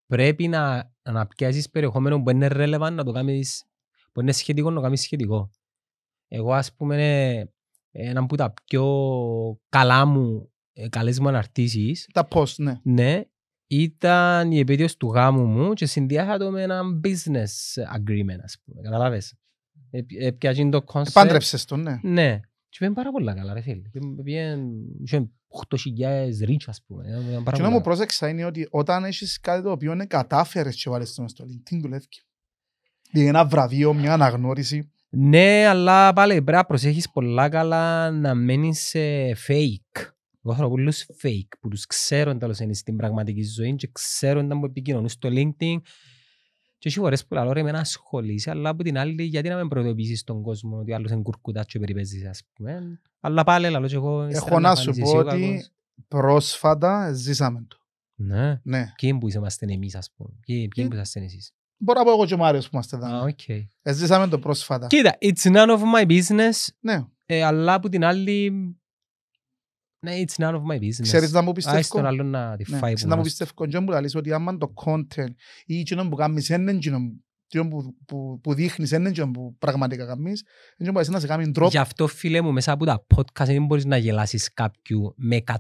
Πρέπει να, να πιάσεις περιεχόμενο που είναι relevant να το κάνεις που είναι σχετικό να το κάνεις σχετικό. Εγώ ας πούμε ένα από τα πιο καλά μου ε, καλές μου αναρτήσεις. Τα post, ναι. Ναι, ήταν η επίδειος του γάμου μου και συνδυάσα το με ένα business agreement, ας πούμε. Καταλάβες. Έπιαζε ε, ε, το concept. Επάντρεψες το, ναι. Ναι. Και πήγαινε πάρα πολλά καλά, ρε φίλε. Πήγαινε 8.000 ρίτσα, ας πούμε. Και να μου
πρόσεξα είναι ότι όταν έχεις κάτι το οποίο είναι κατάφερες και βάλεις στον στο LinkedIn, δουλεύει. Δηλαδή ένα βραβείο,
μια αναγνώριση. Ναι, αλλά πάλι πρέπει να προσέχεις πολλά καλά να μένεις fake. Εγώ θέλω πολλούς fake που τους ξέρουν τέλος είναι στην πραγματική ζωή και ξέρουν τα μου επικοινωνούν στο LinkedIn και έχει φορές που λέω, ρε με να ασχολείσαι, αλλά από την άλλη γιατί να με προειδοποιήσεις τον κόσμο ότι άλλος είναι κουρκουτάς και περιπέζεις ας
πούμε. Αλλά πάλι λέω, και εγώ... Έχω να σου πω ότι πρόσφατα ζήσαμε το. Ναι.
ναι. Ποιοι που ήμασταν εμείς ας πούμε. Ποιοι που είσαστε εσείς.
Μπορώ να πω εγώ και ο Μάριος που είμαστε εδώ. Ε, ζήσαμε το πρόσφατα. Κοίτα,
it's none of my business.
Ναι. Ε, αλλά από την άλλη
ναι, it's none of my business. Ξέρεις να μου πιστεύω. Άσε τον άλλον να τη ναι, φάει. να μου
πιστεύω και μου λαλείς ότι άμα το content ή εκείνο που κάνεις έναν εκείνο που, που, που δείχνεις έναν εκείνο που πραγματικά κάνεις, δεν μπορείς να σε κάνει τρόπο. Γι'
αυτό φίλε μου μέσα από τα podcast δεν μπορείς να γελάσεις κάποιου με 150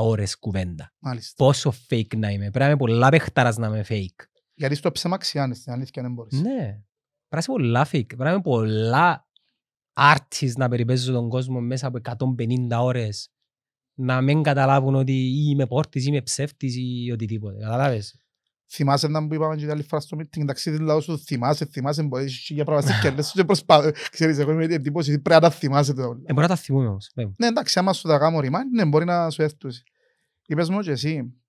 ώρες κουβέντα. Μάλιστα. Πόσο fake να είμαι. Πρέπει να είμαι πολλά παιχταρας να είμαι fake.
Γιατί στο ψέμα ξιάνεις, την αλήθεια δεν μπορείς.
Ναι. Πρέπει να είμαι πολλά fake. Πρέπει να είμαι πολλά artist να περιπέζω τον κόσμο μέσα από 150 ώρες να μην καταλάβουν ότι είμαι πόρτης, είμαι ψεύτης ή οτιδήποτε.
Καταλάβες. Θυμάσαι να μου είπαμε και την άλλη φορά στο meeting, εντάξει, την λαό σου θυμάσαι, θυμάσαι, μπορείς για πράγματα κέρδες σου και προσπάθω. Ξέρεις, εγώ είμαι εντύπωση πρέπει να τα θυμάσαι το όλο.
Ε, μπορεί να τα θυμούμε όμως. Ναι,
ναι εντάξει, άμα σου τα κάνω ρημά, ναι, μπορεί να σου έρθει. Είπες μου και εσύ,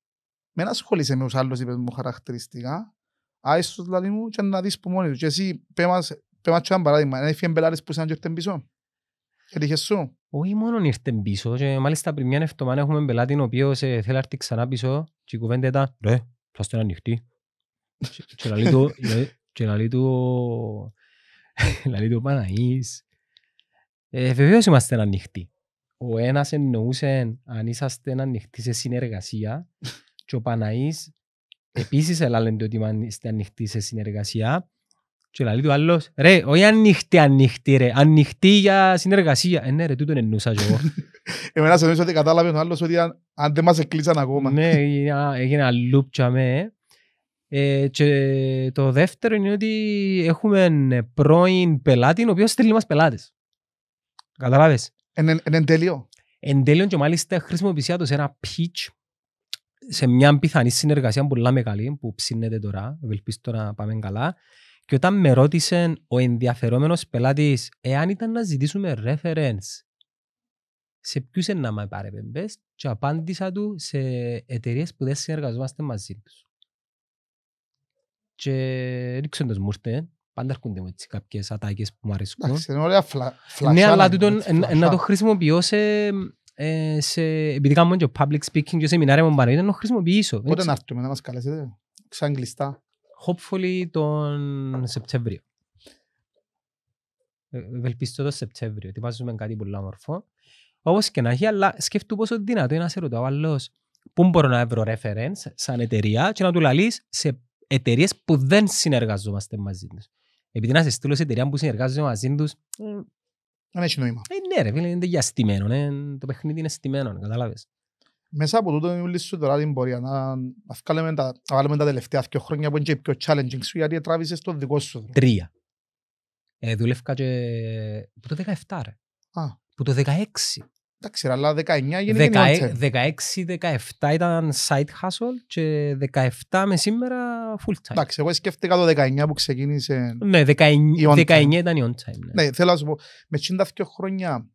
με να ασχολείσαι με τους άλλους, είπες μου χαρακτηριστικά, άες τους λαλί μου και να δεις που μόνοι τους. Και εσύ, πέμας, πέμας και ένα παράδειγμα, ένα μπελάρες που είσαι να ήρθαν πίσω. σου. Όχι μόνο
ήρθε πίσω και μάλιστα πριν μια εβδομάδα έχουμε πελάτη ο οποίος ε, θέλει να έρθει ξανά πίσω και η κουβέντα ήταν «Ρε, θα είστε ανοιχτή». Και λαλεί του λαλεί του Παναής. «Ε, βεβαίως είμαστε ανοιχτοί. Ο ένας εννοούσε αν είσαστε ανοιχτοί σε συνεργασία και ο Παναής επίσης έλαλε ότι είμαστε ανοιχτοί σε συνεργασία και λέει του άλλος, ρε, όχι ανοιχτή, ανοιχτή ρε, ανοιχτή για συνεργασία. Ε, ναι ρε, τούτον εννοούσα και εγώ.
Εμένα σε νομίζω ότι κατάλαβε ο άλλος ότι αν, αν δεν μας εκκλείσαν ακόμα. ναι, έγινε ένα
και αμέ. Ε, και το δεύτερο είναι ότι έχουμε πρώην πελάτη, ο οποίος στέλνει μας πελάτες. Καταλάβες. Εν τέλειο. Εν τέλειο και μάλιστα χρησιμοποιησιά το σε ένα pitch σε μια πιθανή συνεργασία πολύ μεγάλη που ψήνεται τώρα, ευελπίστω να πάμε καλά. Και όταν με ρώτησε ο ενδιαφερόμενος πελάτης, εάν ήταν να ζητήσουμε reference, σε ποιους να με παρεμπέμπε, και απάντησα του σε εταιρείες που δεν συνεργαζόμαστε μαζί τους. Και ρίξαν τους μούρτε, πάντα έρχονται με έτσι κάποιες ατάκες που μου αρέσουν. Εντάξει,
είναι ωραία φλα, ε, Ναι, αλλά τούτον, να το
χρησιμοποιώ σε, ε, σε επειδή κάνουμε και public speaking και σεμινάρια μου παρέμει, να το χρησιμοποιήσω. Πότε να έρθουμε, να μας καλέσετε, ξανκλειστά hopefully τον Σεπτέμβριο. Ε, ευελπιστώ τον Σεπτέμβριο. Ετοιμάζουμε κάτι πολύ όμορφο. Όπως και να έχει, αλλά σκέφτομαι πόσο δυνατό είναι να σε ρωτάω άλλος πού μπορώ να βρω reference σαν εταιρεία και να του λαλείς σε εταιρείες που δεν συνεργαζόμαστε μαζί τους. Επειδή να σε στείλω σε εταιρεία που συνεργάζονται μαζί τους, ε, δεν έχει νόημα. Ε, ναι ρε, είναι για στημένο, ναι. Ε,
το παιχνίδι είναι στημένο, κατάλαβες. Μέσα από τούτο μου σου τώρα την πορεία να, να, τα, να βάλουμε τα τελευταία δύο χρόνια που είναι και πιο challenging σου γιατί τράβησες το δικό σου. Τρία.
Ε, δουλεύκα και που το 17 ρε. Α. Που το 16. Εντάξει, αλλά 19 γεννήκε 16-17 ήταν side hustle και
17 με σήμερα full time. Εντάξει, εγώ σκέφτηκα το 19 που ξεκίνησε.
Ναι, 19, 19 ήταν η on time. Ναι. ναι,
θέλω να σου πω, με δύο χρόνια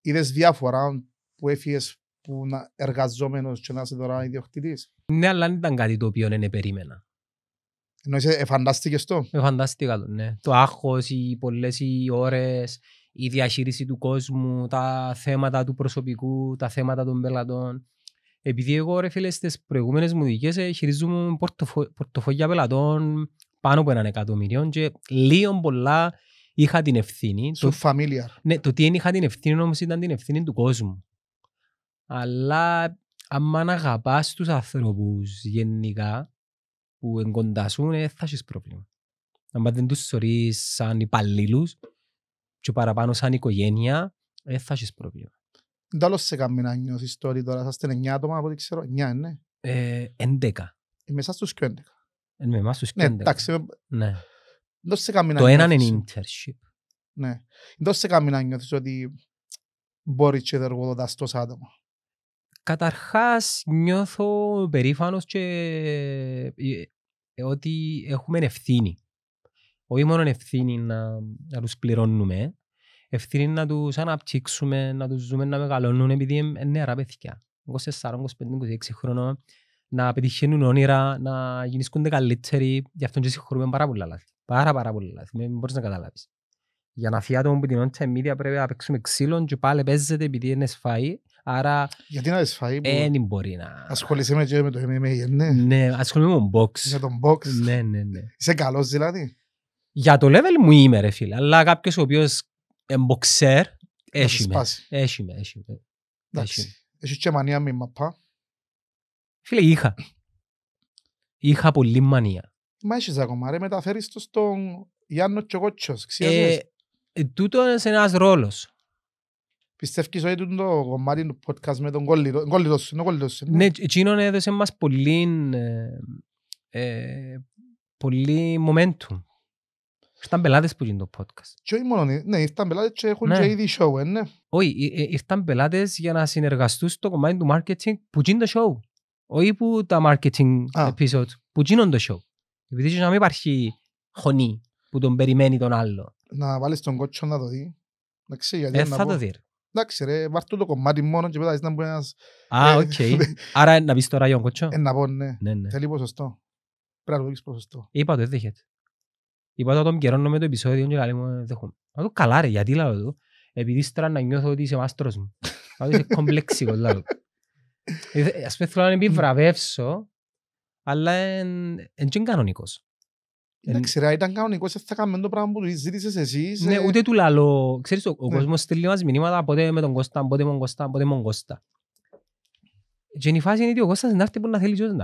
είδες διάφορα που έφυγες που να εργαζόμενος και να είσαι τώρα ιδιοκτήτης.
Ναι, αλλά δεν ήταν κάτι το οποίο δεν περίμενα. Ενώ είσαι εφαντάστηκες το. Εφαντάστηκα το, ναι. Το άγχος, οι πολλές οι ώρες, η διαχείριση του κόσμου, τα θέματα του προσωπικού, τα θέματα των πελατών. Επειδή εγώ, ρε φίλε, στις προηγούμενες μου δικές ε, χειρίζομαι πορτοφόλια πελατών πάνω από έναν εκατομμύριο και λίγο πολλά είχα την ευθύνη. Σου familiar. Ναι, το τι είχα την ευθύνη όμως ήταν την ευθύνη του κόσμου αλλά άμα να αγαπάς τους ανθρώπους γενικά που εγκοντάσουν ε, θα έχεις πρόβλημα. Αν δεν τους θεωρείς σαν υπαλλήλους και παραπάνω σαν οικογένεια ε, θα έχεις πρόβλημα.
Δεν σε κάνει νιώθεις τώρα, τώρα θα είστε 9 άτομα από ό,τι ξέρω, 9 είναι.
Ε, 11. Μέσα στους 11. Είμαι με στους τους 11. Ε, ναι, εντάξει. Ναι.
Δεν σε κάνει Το έναν είναι internship. Ναι. Δεν σε κάνει νιώθεις ότι μπορείς και εργοδοτάς τόσα άτομα. Καταρχάς νιώθω
περήφανος και ε, ε, ότι έχουμε ευθύνη. Όχι μόνο ευθύνη να, να τους πληρώνουμε, ευθύνη να τους αναπτύξουμε, να τους ζούμε να μεγαλώνουν επειδή είναι νεαρά παιδιά. 24, 25, 26 χρόνια να πετυχαίνουν όνειρα, να γίνονται καλύτεροι. Γι' αυτό και συγχωρούμε πάρα πολλά λάθη. Πάρα πάρα πολλά λάθη. Μην μπορείς να καταλάβεις. Για να άτομο που την όντια μύδια πρέπει να παίξουμε ξύλο και πάλι παίζεται επειδή είναι σφαΐ Άρα. Γιατί να που... Δεν μπορεί να.
Ασχολείσαι με, το MMA, ναι. Ναι, ασχολούμαι με τον box. Για τον box. Ναι, ναι, ναι. Είσαι καλός δηλαδή.
Για το level μου είμαι, ρε φίλε. Αλλά κάποιος ο οποίος εμποξέρ. Έχει με. Έχει με. Εντάξει.
Έχεις και μανία με μαπά.
Φίλε, είχα. Είχα πολύ μανία.
Μα έχεις ακόμα, ρε, μεταφέρεις το στον Γιάννο Τσοκότσος, Ε, τούτο είναι ένας ρόλος. Πιστεύεις ότι το κομμάτι του podcast με τον κόλλητο, σου, είναι κόλλητος σου. Ναι,
εκείνον έδωσε μας πολύ, ε, ε πολύ momentum. Ήρθαν πελάτες που γίνουν το podcast. Και όχι
μόνο, ναι, ήρθαν πελάτες και έχουν ναι. και ήδη
show, ε, ναι. Όχι, ήρθαν πελάτες για να συνεργαστούν στο κομμάτι του marketing που γίνουν το show. Όχι που τα marketing episodes, που γίνουν το show. Επειδή να μην υπάρχει χωνή που τον περιμένει τον άλλο.
Να βάλεις τον κότσο να το δει. Να ξέρει γιατί ε, να θα πω. το δει. Εντάξει ρε, βάρτου το κομμάτι μόνο και πέταξε να μπορεί ένας... Α, ε, οκ. Ναι.
Άρα να πεις τώρα Ιόν Κοτσό. Ε,
να πω, ναι. Ναι, ναι. Θέλει ποσοστό. Πρέπει να το δείξεις ποσοστό.
Είπα το, δέχεται. Είπα το, τον καιρό με το επεισόδιο και λέει μου, δέχομαι. Να το καλά ρε, γιατί λάβω το. Επειδή στρα να νιώθω ότι είσαι μάστρος μου. Να είσαι κομπλεξικός λάβω. Ε, ας πούμε θέλω να επιβραβεύσω,
αλλά είναι κανονικός. Εντάξει ρε, ήταν κανονικός, θα κάνουμε το πράγμα που ζήτησες εσύ. Ναι, ούτε
του λαλό. Ξέρεις, ο ναι. κόσμος στείλει μας μηνύματα ποτέ με τον Κώστα, ποτέ με τον Κώστα, ποτέ με τον Κώστα. Και η φάση είναι ότι ο Κώστας δεν έρθει που να θέλει
και να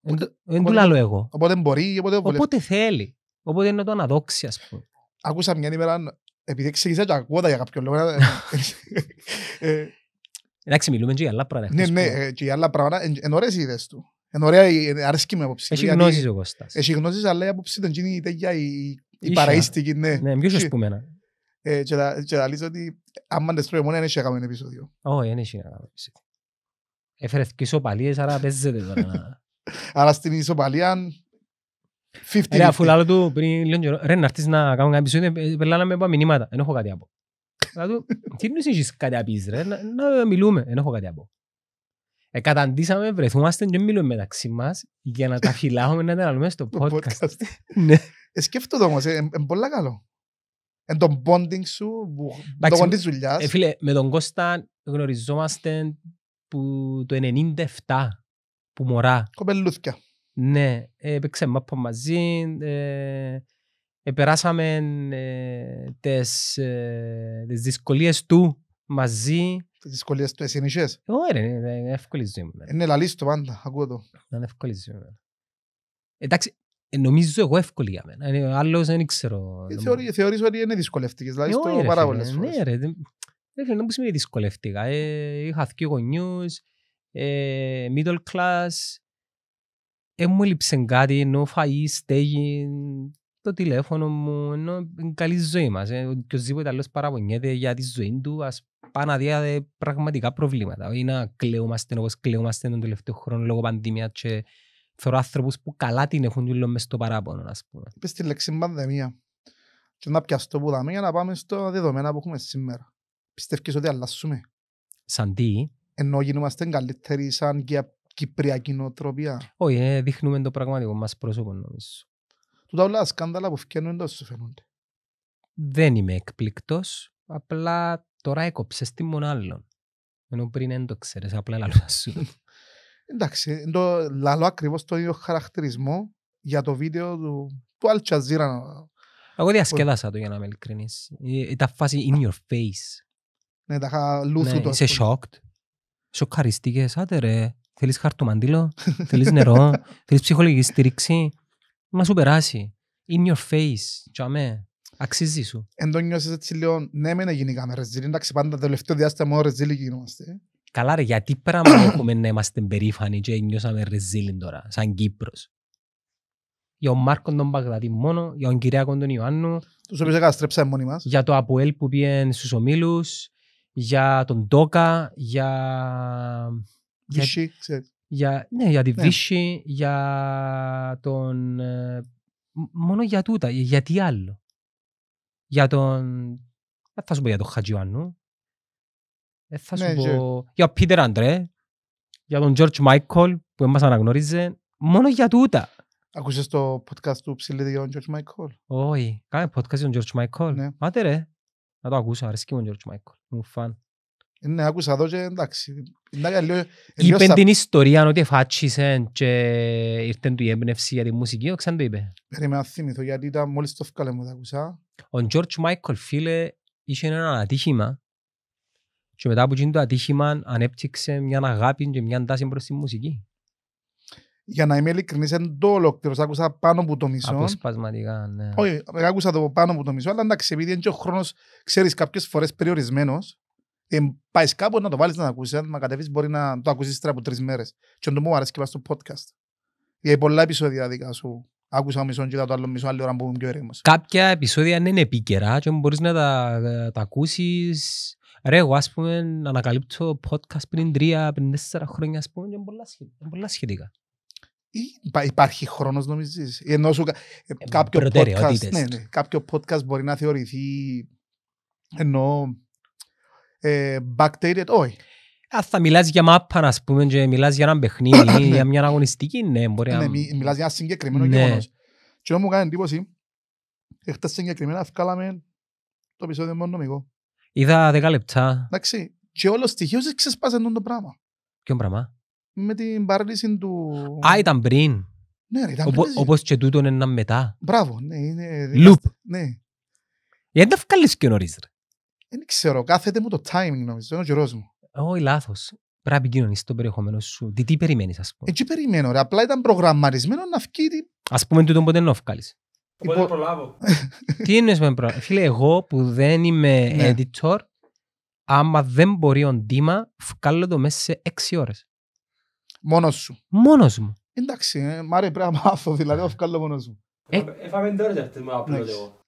έρθει. Δεν του λαλό εγώ. Οπότε μπορεί, οπότε Οπότε θέλει. Οπότε είναι το αναδόξι, ας πούμε. Ακούσα μια ημέρα, επειδή ξεκινήσα και ακούω τα για κάποιον λόγο. Ε, ε, ε,
Εντάξει, μιλούμε και για άλλα πράγματα. Ναι, ναι,
και για άλλα πράγματα, εν ωραίες ιδέες του. Είναι ωραία, ε, αρέσκει με απόψη. Έχει δηλαδή, γνώσεις ο Κώστας. Έχει γνώσεις, αλλά η απόψη δεν γίνει τέτοια η παραίστικη.
Ναι. ναι, ποιος ας πούμε ένα.
Ε, και θα λύσω ότι άμα δεν στρώει μόνο, δεν έχει να κάνουμε επεισόδιο.
Όχι, δεν έχει να επεισόδιο. Έφερε και ισοπαλίες, άρα παίζεται τώρα.
Άρα στην ισοπαλία... Ρε, αφού
λέω του πριν λίγο καιρό, ρε να έρθεις να κάνουμε ένα επεισόδιο, ε, περλάνα από μηνύματα, δεν έχω κάτι από.
Τι γνώσεις κάτι
απείς ρε, να μιλούμε, δεν έχω κάτι από. Εκαταντήσαμε, βρεθούμαστε και μιλούμε
μεταξύ μας για να τα φυλάχουμε να τα στο podcast. ναι. Ε, όμως, είναι ε, πολύ καλό. Εν τον bonding σου, το bonding της δουλειάς. Ε, φίλε, με τον
Κώστα γνωριζόμαστε που το 97 που μωρά. Κοπελούθια. Ναι, έπαιξε μάπο μαζί, ε, περάσαμε ε, τις δυσκολίες του μαζί. Τις δυσκολίες του εσύ νησιές. Όχι είναι εύκολη ζωή μου. Είναι λαλής το πάντα, ακούω το. Είναι εύκολη ζωή μου. Εντάξει, ε, νομίζω εγώ εύκολη για μένα. Άλλος δεν ξέρω.
Ε, θεωρείς ότι είναι δυσκολευτικές, δηλαδή στο ε, πάρα πολλές ναι, φορές. Ναι ρε, δεν
μου είναι δυσκολευτικά. Είχα δύο γονιούς, middle class, μου έλειψε κάτι, ενώ φαΐ, το τηλέφωνο μου, ενώ καλή ζωή μας. Ε, άλλος παραπονιέται για τη ζωή πάνω να ε, πραγματικά προβλήματα. Όχι να κλαίωμαστε όπως κλαίωμαστε τον τελευταίο χρόνο λόγω πανδημίας και θεωρώ άνθρωπους που καλά την έχουν λίγο μες στο παράπονο, ας πούμε.
Είπες τη λέξη πανδημία. Και να πιαστώ που δάμε για να πάμε στο δεδομένα που έχουμε σήμερα. Πιστεύεις ότι αλλάσσουμε.
Σαν τι?
Ενώ γινόμαστε καλύτεροι σαν και κυπριακή νοοτροπία.
Όχι, ε, δείχνουμε το πραγματικό μας πρόσωπο νομίζω.
Τούτα όλα σκάνδαλα που φκένουν εντός σου φαίνονται.
Δεν είμαι εκπληκτός. Απλά Τώρα έκοψες τη άλλον. Ενώ πριν δεν το ξέρεις, απλά λαλό σου.
Εντάξει, το λαλό ακριβώς το ίδιο χαρακτηρισμό για το βίντεο του, του Αλτσαζίρα.
Εγώ διασκεδάσα το για να είμαι ειλικρινής. Ε, ήταν φάση in your face.
Ναι, τα είχα λούθου ναι, το. Είσαι
shocked. Σοκαριστήκες, άντε ρε. Θέλεις χαρτομαντήλο, θέλεις νερό, θέλεις ψυχολογική στήριξη. Μα σου περάσει. In your face, τσαμέ.
Αξίζει σου. Εν το νιώσεις έτσι λίγο, ναι με να με ρεζίλη, εντάξει πάντα το τελευταίο διάστημα μόνο ρεζίλη γινόμαστε.
Καλά ρε, γιατί πράγμα έχουμε να είμαστε περήφανοι και νιώσαμε ρεζίλη τώρα, σαν Κύπρος. Για τον Μάρκο τον Παγδάτη μόνο, για τον Κυρίακο τον Ιωάννου. Τους οποίους έκαστρεψαν μόνοι μας. Για το Αποέλ που πήγαινε στους ομίλους, για τον Τόκα, για... Βύση, ξέρεις. Για, ναι, για τη ναι. για τον... Ε, μόνο για τούτα, γιατί άλλο για τον... Δεν θα σου πω για τον Χατζιωάννου.
Δεν θα σου ναι, πω...
Για τον Πίτερ Αντρέ. Για τον Τζορτζ Μάικολ που μας αναγνωρίζει.
Μόνο για τούτα. Ακούσες το podcast του ψηλίδι για τον Τζορτζ Μάικολ. Όχι.
Κάνε podcast για τον Τζορτζ Μάικολ. Μάτε ρε. Να το ακούσω. Αρέσκει μου ο Τζορτζ Μάικολ. Μου φαν.
Ναι, άκουσα εδώ και εντάξει. Η την
ιστορία ότι φάτσισαν και ήρθε του η έμπνευση για τη μουσική, ξανά το είπε.
Περίμενα θυμηθώ γιατί ήταν μόλις το φκάλε μου τα ακούσα.
Ο George Μάικολ φίλε είχε ένα ατύχημα και μετά από το ατύχημα ανέπτυξε μια αγάπη και μια τάση προς τη μουσική.
Για να είμαι ειλικρινής, δεν το ολόκληρος, άκουσα πάνω από το μισό.
Αποσπασματικά, ναι. Όχι,
άκουσα το πάνω από το μισό, αλλά εντάξει, επειδή είναι και ο χρόνος, ξέρεις, κάποιες φορές περιορισμένος, ε, πάεις κάπου να το βάλεις να το ακούσεις. Αν κατεβείς, μπορεί να το ακούσεις τρία από τρεις μέρες. Και το μου αρέσει και πα στο podcast. Για πολλά επεισόδια δικά σου. Άκουσα μισό και το άλλο μισό, άλλη ώρα που ήμουν πιο έρημο. Κάποια
επεισόδια είναι επίκαιρα και μπορείς να τα, τα ακούσεις. Ρε, εγώ ας πούμε ανακαλύπτω podcast πριν τρία, πριν τέσσερα χρόνια, ας πούμε, και είναι πολλά σχετικά.
Υπά, υπάρχει χρόνος νομίζεις. Ε, ενώ σου, ε, κάποιο, podcast, ναι, ναι, κάποιο podcast μπορεί να θεωρηθεί ενώ ε, backdated, όχι.
Ε, αν θα μιλάς για μάπα, ας πούμε, και μιλάς για ένα παιχνίδι ή ναι. για μια αγωνιστική, ναι, μπορεί ε, ναι, να... Ναι, μιλάς
για ένα συγκεκριμένο ναι. γεγονός. Και μου κάνει εντύπωση, έχτες συγκεκριμένα, βγάλαμε το επεισόδιο μόνο εγώ.
Είδα δέκα λεπτά. Εντάξει, και όλο σε
ξεσπάσε το πράγμα. Ποιο πράγμα? Με την παρέλυση του... Α, ήταν πριν. Ναι, ρε, ήταν Οπό, πριν. Όπως
και τούτον ένα μετά.
Μπράβο, ναι. Είναι, Ναι.
Γιατί δεν βγάλεις και νωρίς, ρε.
Δεν ξέρω, κάθεται μου το timing νομίζω,
είναι ο καιρός μου. Όχι, λάθος. Πρέπει να επικοινωνήσεις το περιεχόμενο σου. Τι, τι περιμένεις, ας πούμε. Έτσι περιμένω. Ρε.
Απλά ήταν προγραμματισμένο να βγει.
Ας πούμε, τούτον ποτέ να βγάλει.
Οπότε προλάβω.
τι εννοείς με προλάβω. Φίλε, εγώ που δεν είμαι ναι. editor, άμα δεν μπορεί ο Ντίμα, βγάλω το μέσα σε έξι ώρες. Μόνος σου. Μόνος μου.
Εντάξει, ε, μ' αρέσει πρέπει να μάθω, δηλαδή, βγάλω μόνος μου. Έφαμε ε, τώρα για αυτή απλό εγώ.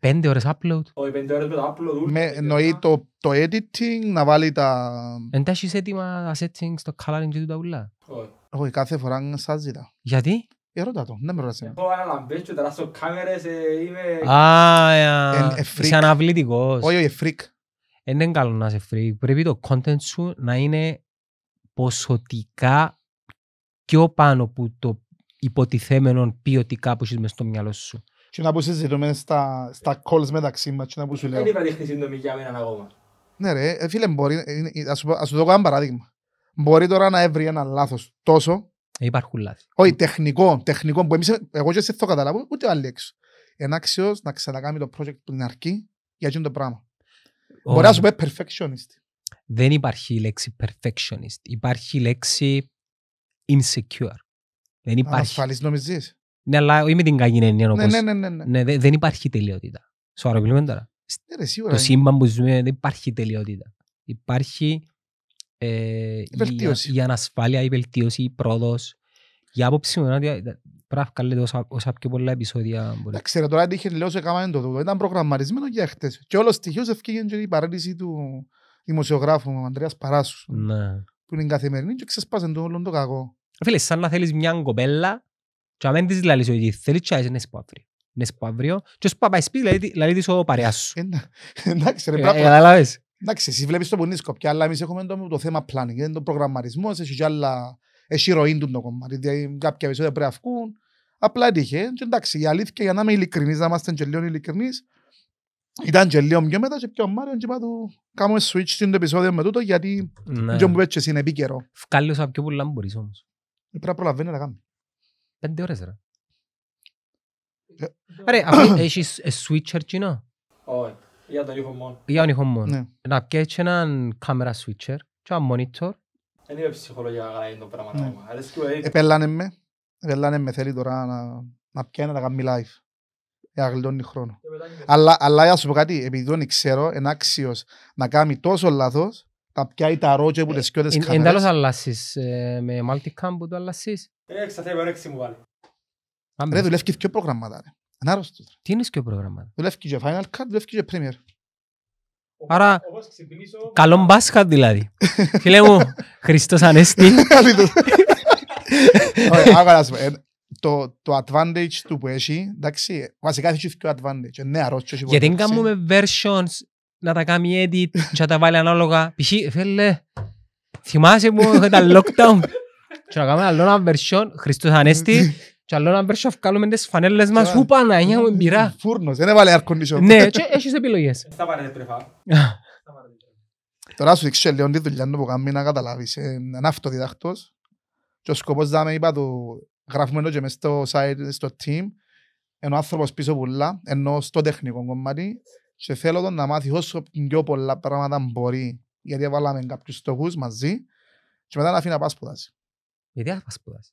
Πέντε ώρες upload.
Όχι, πέντε ώρες με το upload. Με
εννοεί το, το editing, να βάλει τα... Εν τα έχεις έτοιμα τα settings, το coloring και τα ουλά. Όχι, Όχι, κάθε φορά σας ζητά. Γιατί? Ερώτα το, δεν με ρωτάς. Έχω
ένα λαμπέτσιο, τεράστιο κάμερες, ε, είμαι... Α, ε, ε, είσαι αναβλητικός. Όχι, όχι, φρικ. Δεν είναι καλό να είσαι φρικ. Πρέπει το content σου να είναι ποσοτικά πιο πάνω από το υποτιθέμενο ποιοτικά που έχεις στο μυαλό σου
και να πω συζητούμε στα, στα calls μεταξύ μας και να πω σου λέω. Δεν υπάρχει σύντομη
για έναν ακόμα.
Ναι ρε, ε, φίλε, μπορεί, ε, ε, ας σου, ας σου ένα παράδειγμα. Μπορεί τώρα να έβρει ένα λάθος τόσο.
Υπάρχουν λάθη.
Όχι, τεχνικό, τεχνικό που εμείς, εγώ και εσύ το καταλάβω, ούτε άλλη έξω. Ένα αξιός να ξανακάμει το project που είναι αρκεί για αυτό το πράγμα. Oh. Μπορεί να σου πει perfectionist.
Δεν υπάρχει η λέξη perfectionist. Υπάρχει η λέξη insecure. Δεν υπάρχει. Ασφαλής νομίζεις. Ναι, αλλά όχι την κακή έννοια ναι, όπως... Ναι, ναι, ναι, ναι. δεν υπάρχει τελειότητα. Σοβαρό τώρα. Ναι, Το σύμπαν που ζούμε δεν υπάρχει τελειότητα. Υπάρχει ε, η, ανασφάλεια, η βελτίωση, η πρόοδος.
Η άποψη μου είναι ότι πρέπει να λέτε όσα, όσα πιο πολλά επεισόδια μπορεί. ξέρω τώρα, είχε τελειώσει έκαμε το Ήταν προγραμματισμένο για χτες. Και όλος στοιχείως ευκήγε η παρέντηση του δημοσιογράφου μου, Αντρέας Παράσου. Ναι. Που είναι καθημερινή και ξεσπάσε το όλο το κακό.
Φίλε, σαν να θέλεις μια κοπέλα και αν της λαλείς ότι θέλεις τσάις είναι σπαύριο. Είναι αύριο. και σπα πάει σπίτι λαλεί της ο παρέας σου. Ε, ε, εντάξει ρε ε, πράγμα.
Εντάξει, βλέπεις το που είναι σκοπιά, αλλά εμείς έχουμε το, θέμα planning, είναι το προγραμματισμός, Εσύ και άλλα, εσύ ροή το κομμάτι, δηλαδή κάποια επεισόδια πρέπει να βγουν, απλά έτυχε. Και εντάξει, η αλήθεια για να είμαι ειλικρινής, να είμαστε και λίγο ήταν και λίγο πιο μετά switch στην επεισόδιο με τούτο γιατί ναι. και
πιο όμως.
Πρέπει να Πέντε ώρες ρε. Ε, ρε, έχεις
switcher κοινό. Όχι, για τον ήχο μόνο. Για τον ήχο μόνο. Ναι. Να πιέτσι έναν
κάμερα switcher και ένα monitor.
Δεν είμαι ψυχολογία να κάνει το πράγμα. Ναι. Επέλανε
με, επέλανε με θέλει τώρα να πιάνε να κάνει live. Για να γλιτώνει χρόνο. Αλλά για να σου πω κάτι, επειδή δεν ξέρω, είναι άξιος να κάνει τόσο λάθος, να πιάει τα ρότσια που ε, τις κοιότητες κάμερες. Εν τέλος αλλάσεις ε, με multicam που το αλλάσεις. Ρε δουλεύει και προγραμμάτας ρε. Ανάρρωστος. Τι είναι και προγραμμάτα. Δουλεύει και Final Cut, δουλεύει και Premier. Άρα, καλό μπάσχα
δηλαδή. Φίλε μου, Χριστός Ανέστη.
Ε, το, το advantage του που έχει, εντάξει, βασικά έχει και advantage, νεαρός και Γιατί δεν κάνουμε
versions να τα κάνει edit και να τα βάλει ανάλογα. Π.χ. Ε, φίλε, θυμάσαι μου τα lockdown και να κάνουμε άλλο ένα βερσιόν Χριστός Ανέστη και άλλο ένα βερσιόν βγάλουμε τις φανέλες μας που Παναγιά
μου μπειρά. Φούρνος, δεν έβαλε αρκοντισό. Ναι, και έχεις επιλογές. Τώρα σου δείξω λίγο τη δουλειά που κάνουμε να καταλάβεις. Ε, είναι ένα αυτοδιδακτός και ο σκοπός δάμε είπα του γράφουμε εδώ και μέσα στο site, στο team ενώ άνθρωπος πίσω πουλά, ενώ στο τεχνικό κομμάτι και θέλω τον να μάθει όσο πιο πολλά πράγματα μπορεί γιατί βάλαμε κάποιους στόχους μαζί και μετά να αφήνει να πάει σπουδάσει. Γιατί θα σπουδάσει.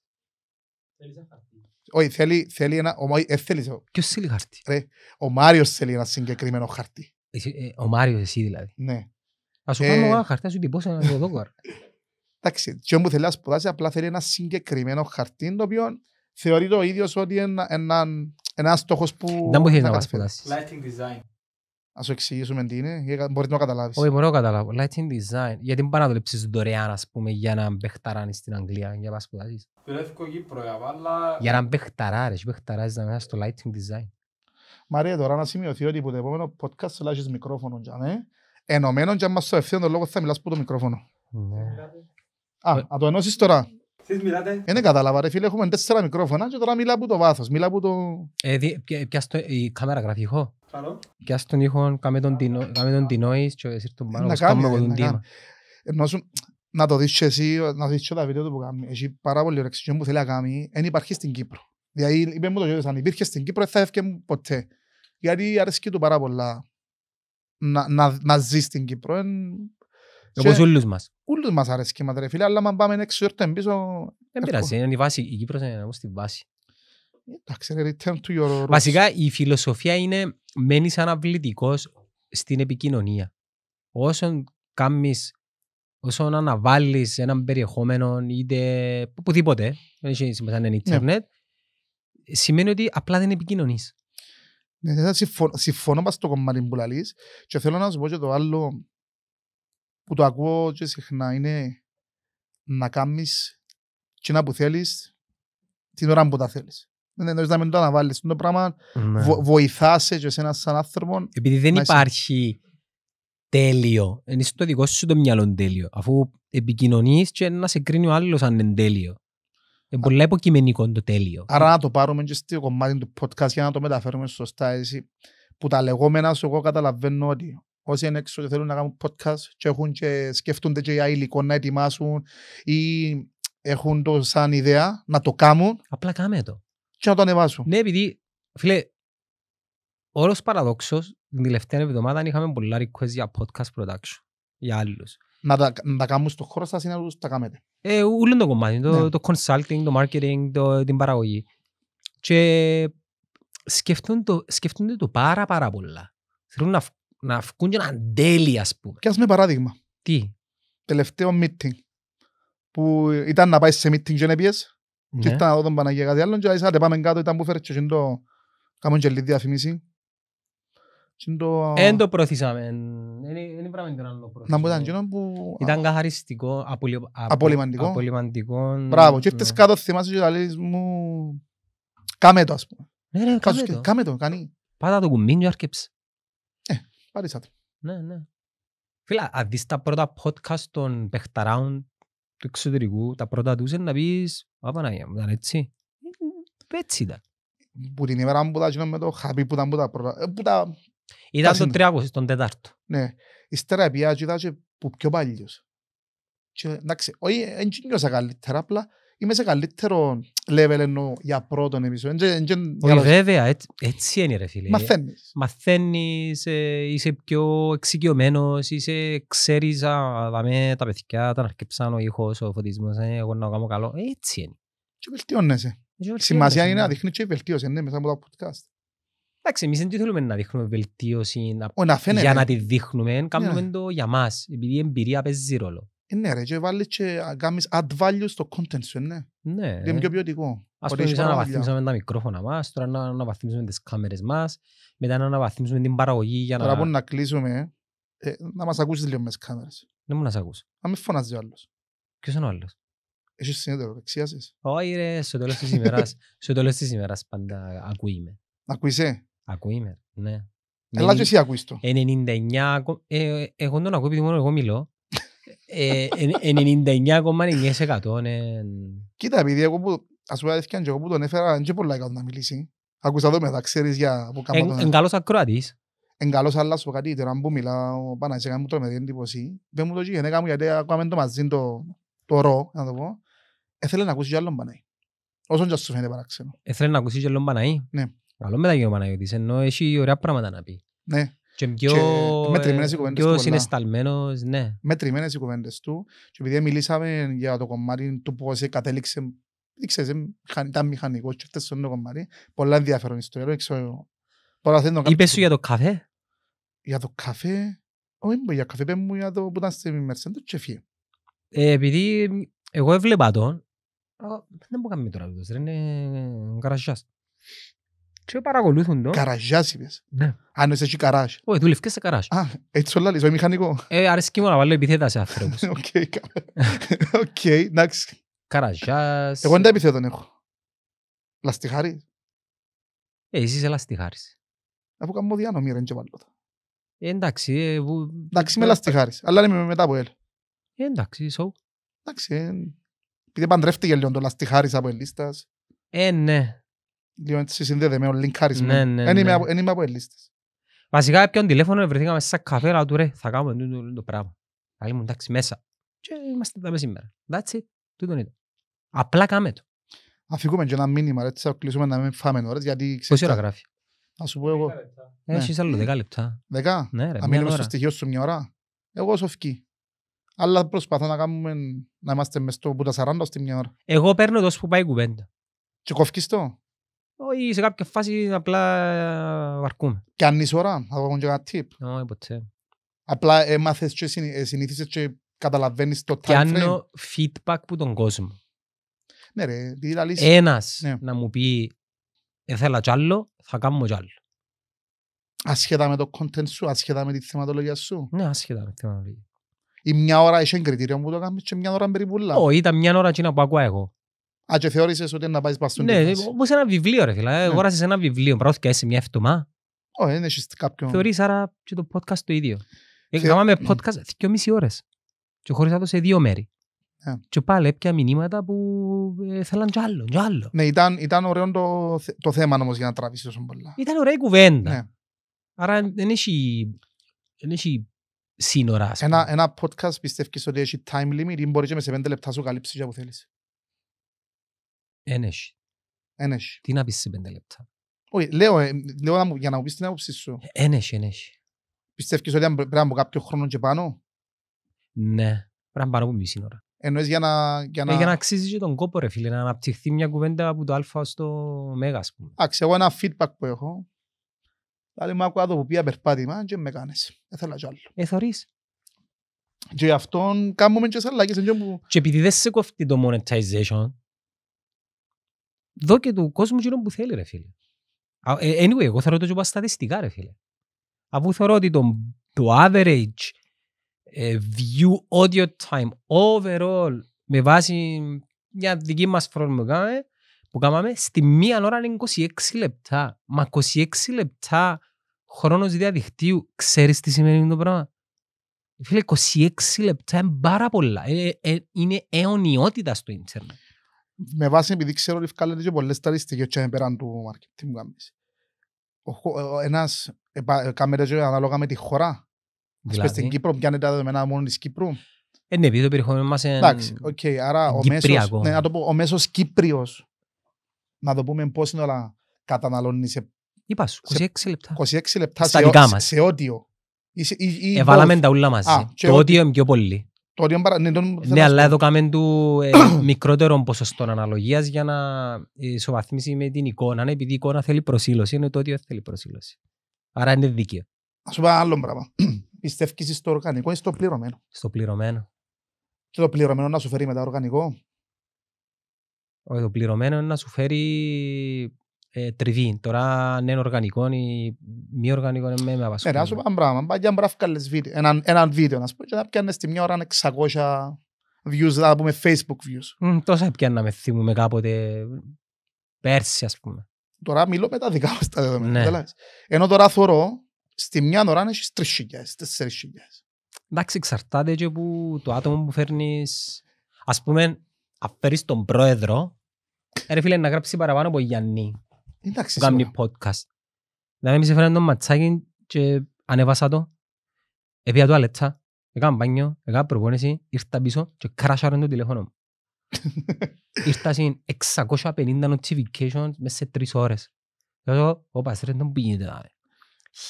Όχι, θέλει, θέλει ένα... Ο, ε, θέλει... Ποιος θέλει χαρτί. Ρε, ο Μάριος θέλει ένα συγκεκριμένο χαρτί. Ε, ε, ο Μάριος εσύ δηλαδή. Ναι. Α σου πούμε, κάνω ένα χαρτί, σου τυπώσω ένα δεδόκο. Εντάξει, τι όμω θέλει να σπουδάσει, απλά θέλει ένα συγκεκριμένο χαρτί, το οποίο θεωρεί το ίδιος ότι είναι ένα, ένα, ένας στόχος που... Δεν μπορεί να, να σπουδάσει. Lighting design. Να σου εξηγήσουμε τι είναι, μπορείς να το καταλάβεις. Όχι, μπορώ
να καταλάβω. Lighting design. Γιατί μην να δουλέψει δωρεάν, ας πούμε, για να μπεχταράνεις στην Αγγλία, για να σπουδάσεις.
Δουλεύω Κύπρο, ε, αλλά...
Για να μπεχταράρεις, μπεχταράζεις να μέσα στο lighting design.
Μαρία, τώρα να σημειωθεί ότι από το επόμενο podcast θα λάζεις μικρόφωνο, για ναι. Ενωμένο, και αν μας το ευθύνον τον λόγο θα μιλάς που το μικρόφωνο. Ναι. Α, ε, α, το ενώσεις τώρα μιλάτε. Δεν ναι, κατάλαβα ρε φίλε, έχουμε τέσσερα μικρόφωνα και τώρα μιλά από το βάθος, μιλά από το...
Ε, δι, πια, πια στο, η κάμερα γράφει
ηχό. Πια στον ήχο, κάμε τον, τη κάμε και εσύ τον πάνω, κάνουμε τον τίμα. Ε, να το δεις και εσύ, να δεις και τα βίντεο του που κάνει. Έχει πάρα πολύ ωραία εξηγιόν που θέλει να κάνει, δεν υπάρχει στην Κύπρο. Δηλαδή, είπε μου το γιώτες, αν υπήρχε στην Κύπρο, θα έφυγε ποτέ. Γιατί αρέσκει του πάρα πολλά να, να, να ζει στην Κύπρο. Εν, εγώ σε όλους μας. Όλους μας αρέσει κύματα ρε φίλε, αλλά αν πάμε έξω ήρθεν πίσω... Δεν πειράζει, είναι η βάση, η Κύπρος είναι όμως στη βάση. Εντάξει, return to your roots. Βασικά
η φιλοσοφία είναι μένεις αναβλητικός στην επικοινωνία. Όσον κάνεις, όσον αναβάλεις έναν περιεχόμενο είτε οπουδήποτε, δεν έχει
σημασία είναι ναι. ίντερνετ, σημαίνει ότι απλά δεν επικοινωνείς. Ναι, συμφωνώ, συμφωνώ το κομμάτι που λαλείς και θέλω να σου πω και το άλλο που το ακούω και συχνά είναι να κάνεις κοινά που θέλεις την ώρα που τα θέλεις. Δεν εννοείς να μην το αναβάλεις. Το πράγμα ναι. βο, βοηθά και ένα σαν άνθρωπο. Επειδή δεν υπάρχει
τέλειο. Είναι το δικό σου το μυαλό τέλειο. Αφού επικοινωνείς και να σε κρίνει ο άλλος αν είναι τέλειο. Είναι πολύ υποκειμενικό το τέλειο. Άρα να το
πάρουμε και στο κομμάτι του podcast για να το μεταφέρουμε σωστά. Εσύ, που τα λεγόμενα σου εγώ καταλαβαίνω ότι όσοι είναι έξω και θέλουν να κάνουν podcast και, έχουν και σκέφτονται και για υλικό να ετοιμάσουν ή έχουν το σαν ιδέα να το κάνουν. Απλά κάμε το. Και να το ανεβάσουν. Ναι, επειδή, φίλε, όλος
παραδόξος, την τελευταία εβδομάδα είχαμε πολλά request για podcast production, για άλλους.
Να τα, να τα κάνουν στο χώρο σας ή να τους τα κάνετε.
Ε, όλο το κομμάτι, το, ναι. το consulting, το marketing, το, την παραγωγή. Και σκεφτούνται, το, σκεφτούνται το πάρα
πάρα πολλά. Θέλουν να να βγουν και να αντέλει, ας πούμε. Και ας με παράδειγμα. Τι. Τελευταίο meeting. Που ήταν να πάει σε meeting και να πιες. Ναι. Και ήταν να δω τον Παναγία κάτι άλλο. Και άντε πάμε κάτω, ήταν που φέρετε και το... Κάμουν και λίγη διαφημίση.
Εν το προωθήσαμε. Είναι πράγματι να το προωθήσαμε. Να μου ήταν που... Ήταν καθαριστικό, απολυμαντικό. Απολυμαντικός. Μπράβο. Και ναι. ήρθες
κάτω, θυμάσαι και λαλείς μου... Κάμε το, ας πούμε. Ναι, ρε, κάμε το. Κάμε το, κάνει. Πάτα το κουμπί
και άρκεψε. Παρίσατε. Ναι, ναι. Φίλα, αν δεις τα πρώτα podcast των παιχταράων του εξωτερικού, τα πρώτα τους είναι να πεις «Α, μου, ήταν έτσι». Ε, έτσι ήταν.
Που την ημέρα που τα γίνω με το χαπί που ήταν που τα πρώτα... Ε, που τα... Ήταν το τριάκος, τον τετάρτο. Ναι. Ύστερα πια και ήταν και πιο παλιός. Και, εντάξει, όχι, δεν νιώσα καλύτερα, απλά είμαι σε καλύτερο level ενώ για πρώτον επεισόδιο. Όχι, βέβαια,
έτσι, έτσι είναι ρε φίλε. Μαθαίνεις. Μαθαίνεις, ε, είσαι πιο εξοικειωμένος, είσαι, ξέρεις, α, δαμε, τα παιδιά, τα αρκεψάν, ο ήχος, ο φωτισμός, ε, εγώ να κάνω καλό. Έτσι είναι. Και
βελτιώνεσαι. Σημασία ναι. είναι να δείχνεις και βελτίωση, ναι, από τα podcast. Εντάξει, εμείς δεν θέλουμε να
δείχνουμε βελτίωση να... Ο, να για να τη δείχνουμε, ναι. κάνουμε yeah. το για μας, επειδή η εμπειρία
παίζει ρόλο. Ε, ναι ρε, και βάλεις και κάνεις add value στο content σου, ε, ναι. Ναι. Είναι πιο ποιοτικό. Ας πούμε, να αναβαθμίσουμε
τα μικρόφωνα μας, τώρα να αναβαθμίσουμε τις κάμερες μας, μετά να αναβαθμίσουμε την παραγωγή για να... Τώρα που να
κλείσουμε, ε, να μας ακούσεις λίγο μες τις κάμερες. Ναι, μου να σε ακούσει. Να με φωνάζει ο άλλος. Ποιος είναι ο άλλος. Έχεις συνέδερο, δεξιάζεις. Όχι ρε, στο τέλος της ημέρας,
στο τέλος της ημέρας πάντα ακούειμαι. Ακούεισαι. Ακούειμαι, ναι. Ελάτε εσύ ακούεις το. 99, ε, εγώ δεν ακούω επειδή μόνο εγώ μιλώ ε, 99,9%
Κοίτα, επειδή εγώ που, ας πούμε, και εγώ που τον έφερα, δεν και πολλά να μιλήσει. Ακούσα εδώ μετά, ξέρεις για... Εν, τον... εν καλός ακροατής. Εν καλός, αλλά σου κάτι, τώρα που μιλάω, πάνω σε μου τρομερή εντύπωση. Δεν μου το γίνει, έκαμε γιατί ακόμα το μαζί το, το ρο, να το πω. Έθελε να ακούσει και άλλον Παναή. Όσον και σου φαίνεται παράξενο.
Έθελε να ακούσει και άλλον Παναή. Ναι. Καλό μετά γίνει ο Παναγιώτης, ενώ έχει ωραία πράγματα να πει. Ναι. Και πιο, και ε, μετρημένες του συναισθαλμένος, ναι.
Μετρημένες οι κουβέντες του. Και επειδή μιλήσαμε για το κομμάτι του πώς κατέληξε, ξέρεις, ήταν μηχανικός και έφτασε το κομμάτι. Πολλά ενδιαφέρον ιστορία. Είπες σου για το καφέ. Για το καφέ. Όχι, για καφέ είπε μου για το που ήταν στη Μερσέντο και φύγε. Ε, επειδή εγώ έβλεπα τον, δεν μπορώ να μην τώρα, είναι γαραζιάς. Και παρακολούθουν το. Καραζιάς είπες. Ναι. Αν είσαι και καράζ. Όχι, δουλευκές σε καράζ. Α, έτσι όλα λες, ο μηχανικό.
Ε, αρέσει και μόνο να βάλω επιθέτα σε
ανθρώπους. Οκ, Οκ, εντάξει. Καραζιάς. Εγώ δεν τα επιθέτων έχω. Λαστιχάρι. Ε, εσύ είσαι λαστιχάρις. Αφού κάνω διάνομή ρε, και βάλω τα. Ε, εντάξει. Ε, που... Εντάξει, είμαι λαστιχάρις, αλλά είμαι μετά από ελ. Ε, εντάξει, so. Εντάξει, ε, επειδή παντρεύτηκε λίγο το λαστιχάρις από ελίστας. Ε, ναι λίγο έτσι συνδέεται με ο λινκάρισμα. Ναι, ναι, ναι. Εν είμαι από ελίστες.
Βασικά ποιον τηλέφωνο βρεθήκαμε σε καφέ, αλλά ρε, θα κάνουμε το, το, πράγμα. Θα εντάξει
μέσα. Και είμαστε εδώ σήμερα. That's it. Τούτον είναι. Απλά το. Αφήκουμε και ένα μήνυμα, να μην φάμε γιατί Πόση ώρα γράφει. Να σου πω εγώ. Όχι, σε κάποια φάση απλά ε, βαρκούμε. είσαι ώρα, θα δω και ένα tip. Όχι, ποτέ. Απλά έμαθες και ε, συνήθισες και καταλαβαίνεις το time frame. Κάνω
feedback που τον κόσμο.
Ναι ρε, τι λύσεις.
Ένας ναι. να μου πει, θέλω κι άλλο, θα κάνω κι άλλο.
Ασχετά με το content σου, ασχετά με τη θεματολογία σου. Ναι, ασχετά με τη θεματολογία. Ή μια ώρα είσαι κριτήριο που το κάνεις και μια ώρα περίπου Όχι,
ήταν μια ώρα εκείνα που ακούω εγώ.
Α, και θεώρησες ότι να πάεις παστούν. Ναι, όπως
ένα βιβλίο ρε φίλε. Εγώ ναι. ένα βιβλίο, πρόθηκα εσύ μια εφτωμά.
Όχι, ε, ναι, δεν έχεις κάποιον... Θεωρείς
άρα και το podcast το ίδιο. Ε, Θεω... Έκαναμε podcast δύο μισή ώρες. Και χωρίσα το σε δύο μέρη. Ναι. Και πάλι έπια μηνύματα που ε, θέλαν κι άλλο, κι άλλο.
Ναι, ήταν, ήταν ωραίο το, το θέμα όμως για να τραβήσεις τόσο πολλά.
Ήταν ωραία η κουβέντα. Ναι.
Άρα δεν έχει, δεν έχει σύνορα. Ένα, ένα podcast πιστεύεις ότι έχει time limit ή μπορεί και με σε πέντε λεπτά σου καλύψει για που θέλεις.
Ένεση. Ένεση. Τι να πεις σε πέντε λεπτά.
Όχι, λέω, ε, λέω για να μου πεις την άποψή σου. Ένεση, ε, ένεση. Πιστεύεις ότι πρέπει να πω κάποιο χρόνο και πάνω.
Ναι, πρέπει να πάνω από μισή ώρα.
Εννοείς για να... Για να... Ε, για να
αξίζει και τον κόπο ρε φίλε, να αναπτυχθεί μια κουβέντα
από το α στο μέγα ας πούμε. Άξε, εγώ ένα feedback που έχω. Άλλη μου άκουα το που πήγα περπάτημα και με Δεν θέλω κι άλλο. Εθωρείς. Και γι' αυτόν κάνουμε και σαλάκες. Και επειδή δεν σε κοφτεί το monetization,
δω και του κόσμου γύρω που θέλει, ρε φίλε. Ε, anyway, εγώ θεωρώ το και στατιστικά, ρε φίλε. Αφού θεωρώ ότι το, το average ε, view audio time overall με βάση μια δική μας φορμογάμε που κάναμε στη μία ώρα είναι 26 λεπτά. Μα 26 λεπτά χρόνος διαδικτύου, ξέρεις τι σημαίνει το πράγμα. Φίλε, 26 λεπτά είναι πάρα πολλά. Είναι, ε, είναι αιωνιότητα στο ίντερνετ
με βάση επειδή ξέρω ότι βγάλετε και πολλές στατιστικές και πέραν του marketing που κάνεις. Ένας, ε, ε, κάμερες ανάλογα με τη χώρα. Δηλαδή. στην Κύπρο, είναι τα δεδομένα μόνος της Κύπρου.
Ε, ναι, επειδή το περιεχόμενο μας είναι Εντάξει, okay, άρα ο μέσος, ναι,
να το πω, ο μέσος Κύπριος, να το πούμε πώς είναι όλα, καταναλώνεις σε... Είπα σου, 26 λεπτά. 26 λεπτά Στα σε, σε, σε ότιο. Ε, βάλαμε τα ούλα μαζί. το ότιο
είναι πιο πολύ
ναι, ναι αλλά
εδώ κάμε του μικρότερων μικρότερο ποσοστό αναλογίας για να ισοβαθμίσει με την εικόνα. Ναι, επειδή η εικόνα θέλει προσήλωση, είναι το ότι θέλει προσήλωση. Άρα είναι δίκαιο.
Α σου πω άλλο πράγμα. Πιστεύεις στο οργανικό ή στο πληρωμένο.
Στο πληρωμένο.
Και το πληρωμένο να σου φέρει μετά οργανικό.
το πληρωμένο είναι να σου φέρει ε, τριβή. Τώρα αν είναι οργανικό ή μη οργανικό
με, με απασχολεί. ας πάνω πράγμα. Πάει για μπράφκαλες βίντεο, έναν, έναν βίντεο να πούμε, και να πιάνεις τη μια ώρα 600 views, θα πούμε facebook views.
Mm, τόσα με θυμούμε κάποτε πέρσι ας πούμε.
Τώρα μιλώ με τα δικά μας τα δεδομένα. Ναι. Ενώ τώρα θωρώ, στη μια ώρα έχεις τρεις χιλιάδες, τέσσερις χιλιάδες. Εντάξει, εξαρτάται και που το
άτομο που φέρνεις. Ας πούμε, αφαίρεις τον πρόεδρο, ε, ρε φίλε να γράψει παραπάνω από Γιάννη Εντάξει, που κάνει podcast. Δηλαδή εμείς έφεραν τον ματσάκι και ανεβάσα το. Επία τουαλέτσα, έκανα μπάνιο, έκανα προπόνηση, ήρθα πίσω και κράσαραν το τηλέφωνο μου. ήρθα σε 650 notifications μέσα σε τρεις ώρες. Λέω, όπα, παστρές τον πήγαινε τώρα.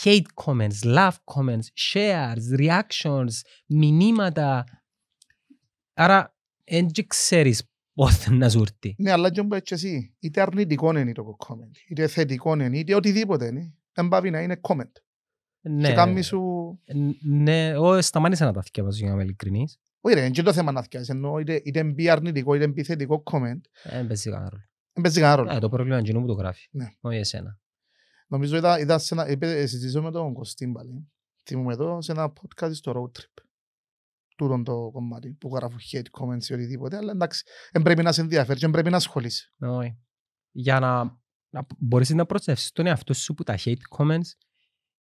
Hate comments, love comments, shares, reactions, μηνύματα. Άρα, δεν ξέρεις ώστε να σου έρθει.
Ναι, αλλά και όμως εσύ, είτε αρνητικό είναι το comment, είτε θετικό είναι, είτε οτιδήποτε είναι, δεν πάει να είναι comment. Ναι, και κάνει
σου... Ναι, εγώ σταμάτησα να τα θυκεύασαι για να είμαι ειλικρινής.
Όχι ρε, είναι και το θέμα να θυκεύασαι, ενώ είτε, είτε μπει αρνητικό, είτε μπει θετικό comment. Δεν ε, παίζει κανένα ρόλο. Δεν
παίζει κανένα ρόλο. Ε, το πρόβλημα είναι που το γράφει,
ναι. όχι εσένα. Νομίζω είδα, είδα σε ένα, συζητήσω με τον Κωστίν Θυμούμε εδώ σε ένα podcast στο road trip τούτο το κομμάτι που γράφω hate comments ή οτιδήποτε, αλλά εντάξει, δεν πρέπει να σε ενδιαφέρει και πρέπει να ασχολείσαι. Όχι.
Για να, να μπορείς να προστατεύσεις τον εαυτό σου που τα hate comments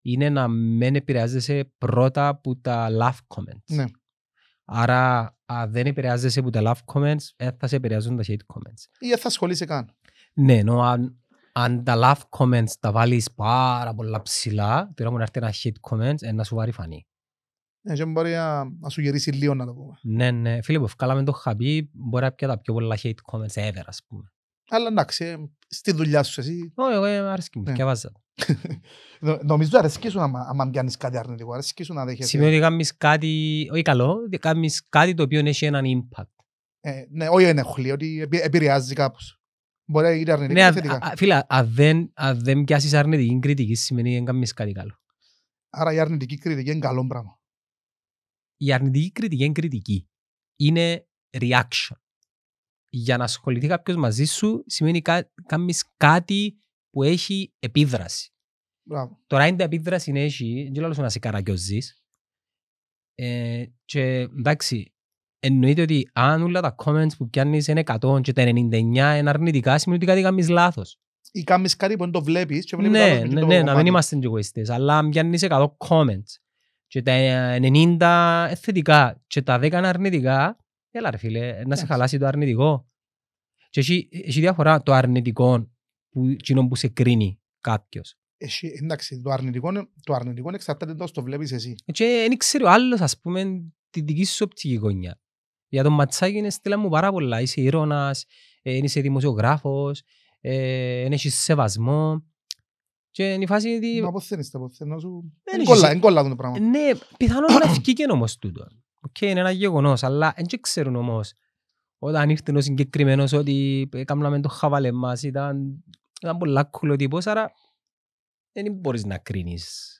είναι να μην επηρεάζεσαι πρώτα από τα love comments. Ναι. Άρα, αν δεν επηρεάζεσαι από τα love comments, ε, θα σε επηρεάζουν τα hate comments.
Ή δεν θα ασχολείσαι καν.
Ναι, ενώ αν, αν τα love comments τα βάλεις πάρα πολλά ψηλά, τώρα μου να έρθει ένα hate comments, ένα ε, να σου βάρει φανή.
Δεν μπορεί να σου γυρίσει λίγο να το πούμε.
Ναι, ναι. Φίλε που ευκάλαμε το χαμπί, μπορεί να πια τα πιο πολλά hate comments ever, ας πούμε.
Αλλά εντάξει, ε, στη δουλειά σου εσύ. Όχι, εγώ ε, αρέσκει μου, ναι. και διαβάζα. Νομίζω ότι αρέσκει σου να κάνεις κάτι αρνητικό, αρέσκει σου να δέχεσαι. Σημαίνει ότι
κάνεις κάτι, όχι καλό, κάνεις κάτι το οποίο έχει έναν impact.
Ε, ναι, όχι ενοχλεί, ότι επηρεάζει κάπως. Μπορεί να γίνει αρνητική, ναι, ή θετικά. Φίλε,
αν δεν πιάσεις αρνητική κριτική, σημαίνει ότι δεν κάνεις κάτι καλό.
Άρα η αρνητική κριτική είναι καλό πράγμα
η αρνητική κριτική είναι κριτική. Είναι reaction. Για να ασχοληθεί κάποιος μαζί σου σημαίνει κα, κάνεις κάτι που έχει επίδραση. Μπράβο. Τώρα αν την επίδραση είναι έχει, δεν λέω να σε καραγκιόζει. Ε, και εντάξει, εννοείται ότι αν όλα τα comments που πιάνεις είναι 100 και τα 99 είναι αρνητικά, σημαίνει ότι κάτι κάνεις λάθος.
Ή κάνεις κάτι που δεν το βλέπεις. Ναι, ναι, ναι, ναι να μην είμαστε
εγωιστές. Αλλά αν πιάνεις 100 comments και τα 90 ε, θετικά και τα 10 αρνητικά, έλα ρε φίλε, να σε χαλάσει το αρνητικό. Και έχει, έχει διαφορά το αρνητικό που, που σε κρίνει κάποιος.
Εντάξει, το αρνητικό, το αρνητικό εξαρτάται όσο το βλέπεις εσύ.
Και δεν ξέρω άλλος, ας πούμε, τη δική σου οπτική γωνιά. Για τον Ματσάκη είναι στέλνα μου πάρα πολλά. Είσαι ήρωνας, ε, είσαι δημοσιογράφος, είσαι έχεις σεβασμό. Και είναι η φάση ότι... Μα
πώς θέλεις τα ποθένω σου... Είναι
κολλά είναι το πράγμα. Ναι, πιθανόν να ευκήκεν όμως τούτο. Οκ, είναι ένα γεγονός, αλλά δεν ξέρουν όμως. Όταν ήρθε ο συγκεκριμένος ότι έκαναμε το χαβαλέ μας, ήταν, ήταν πολλά κουλό τύπος, άρα δεν μπορείς να κρίνεις.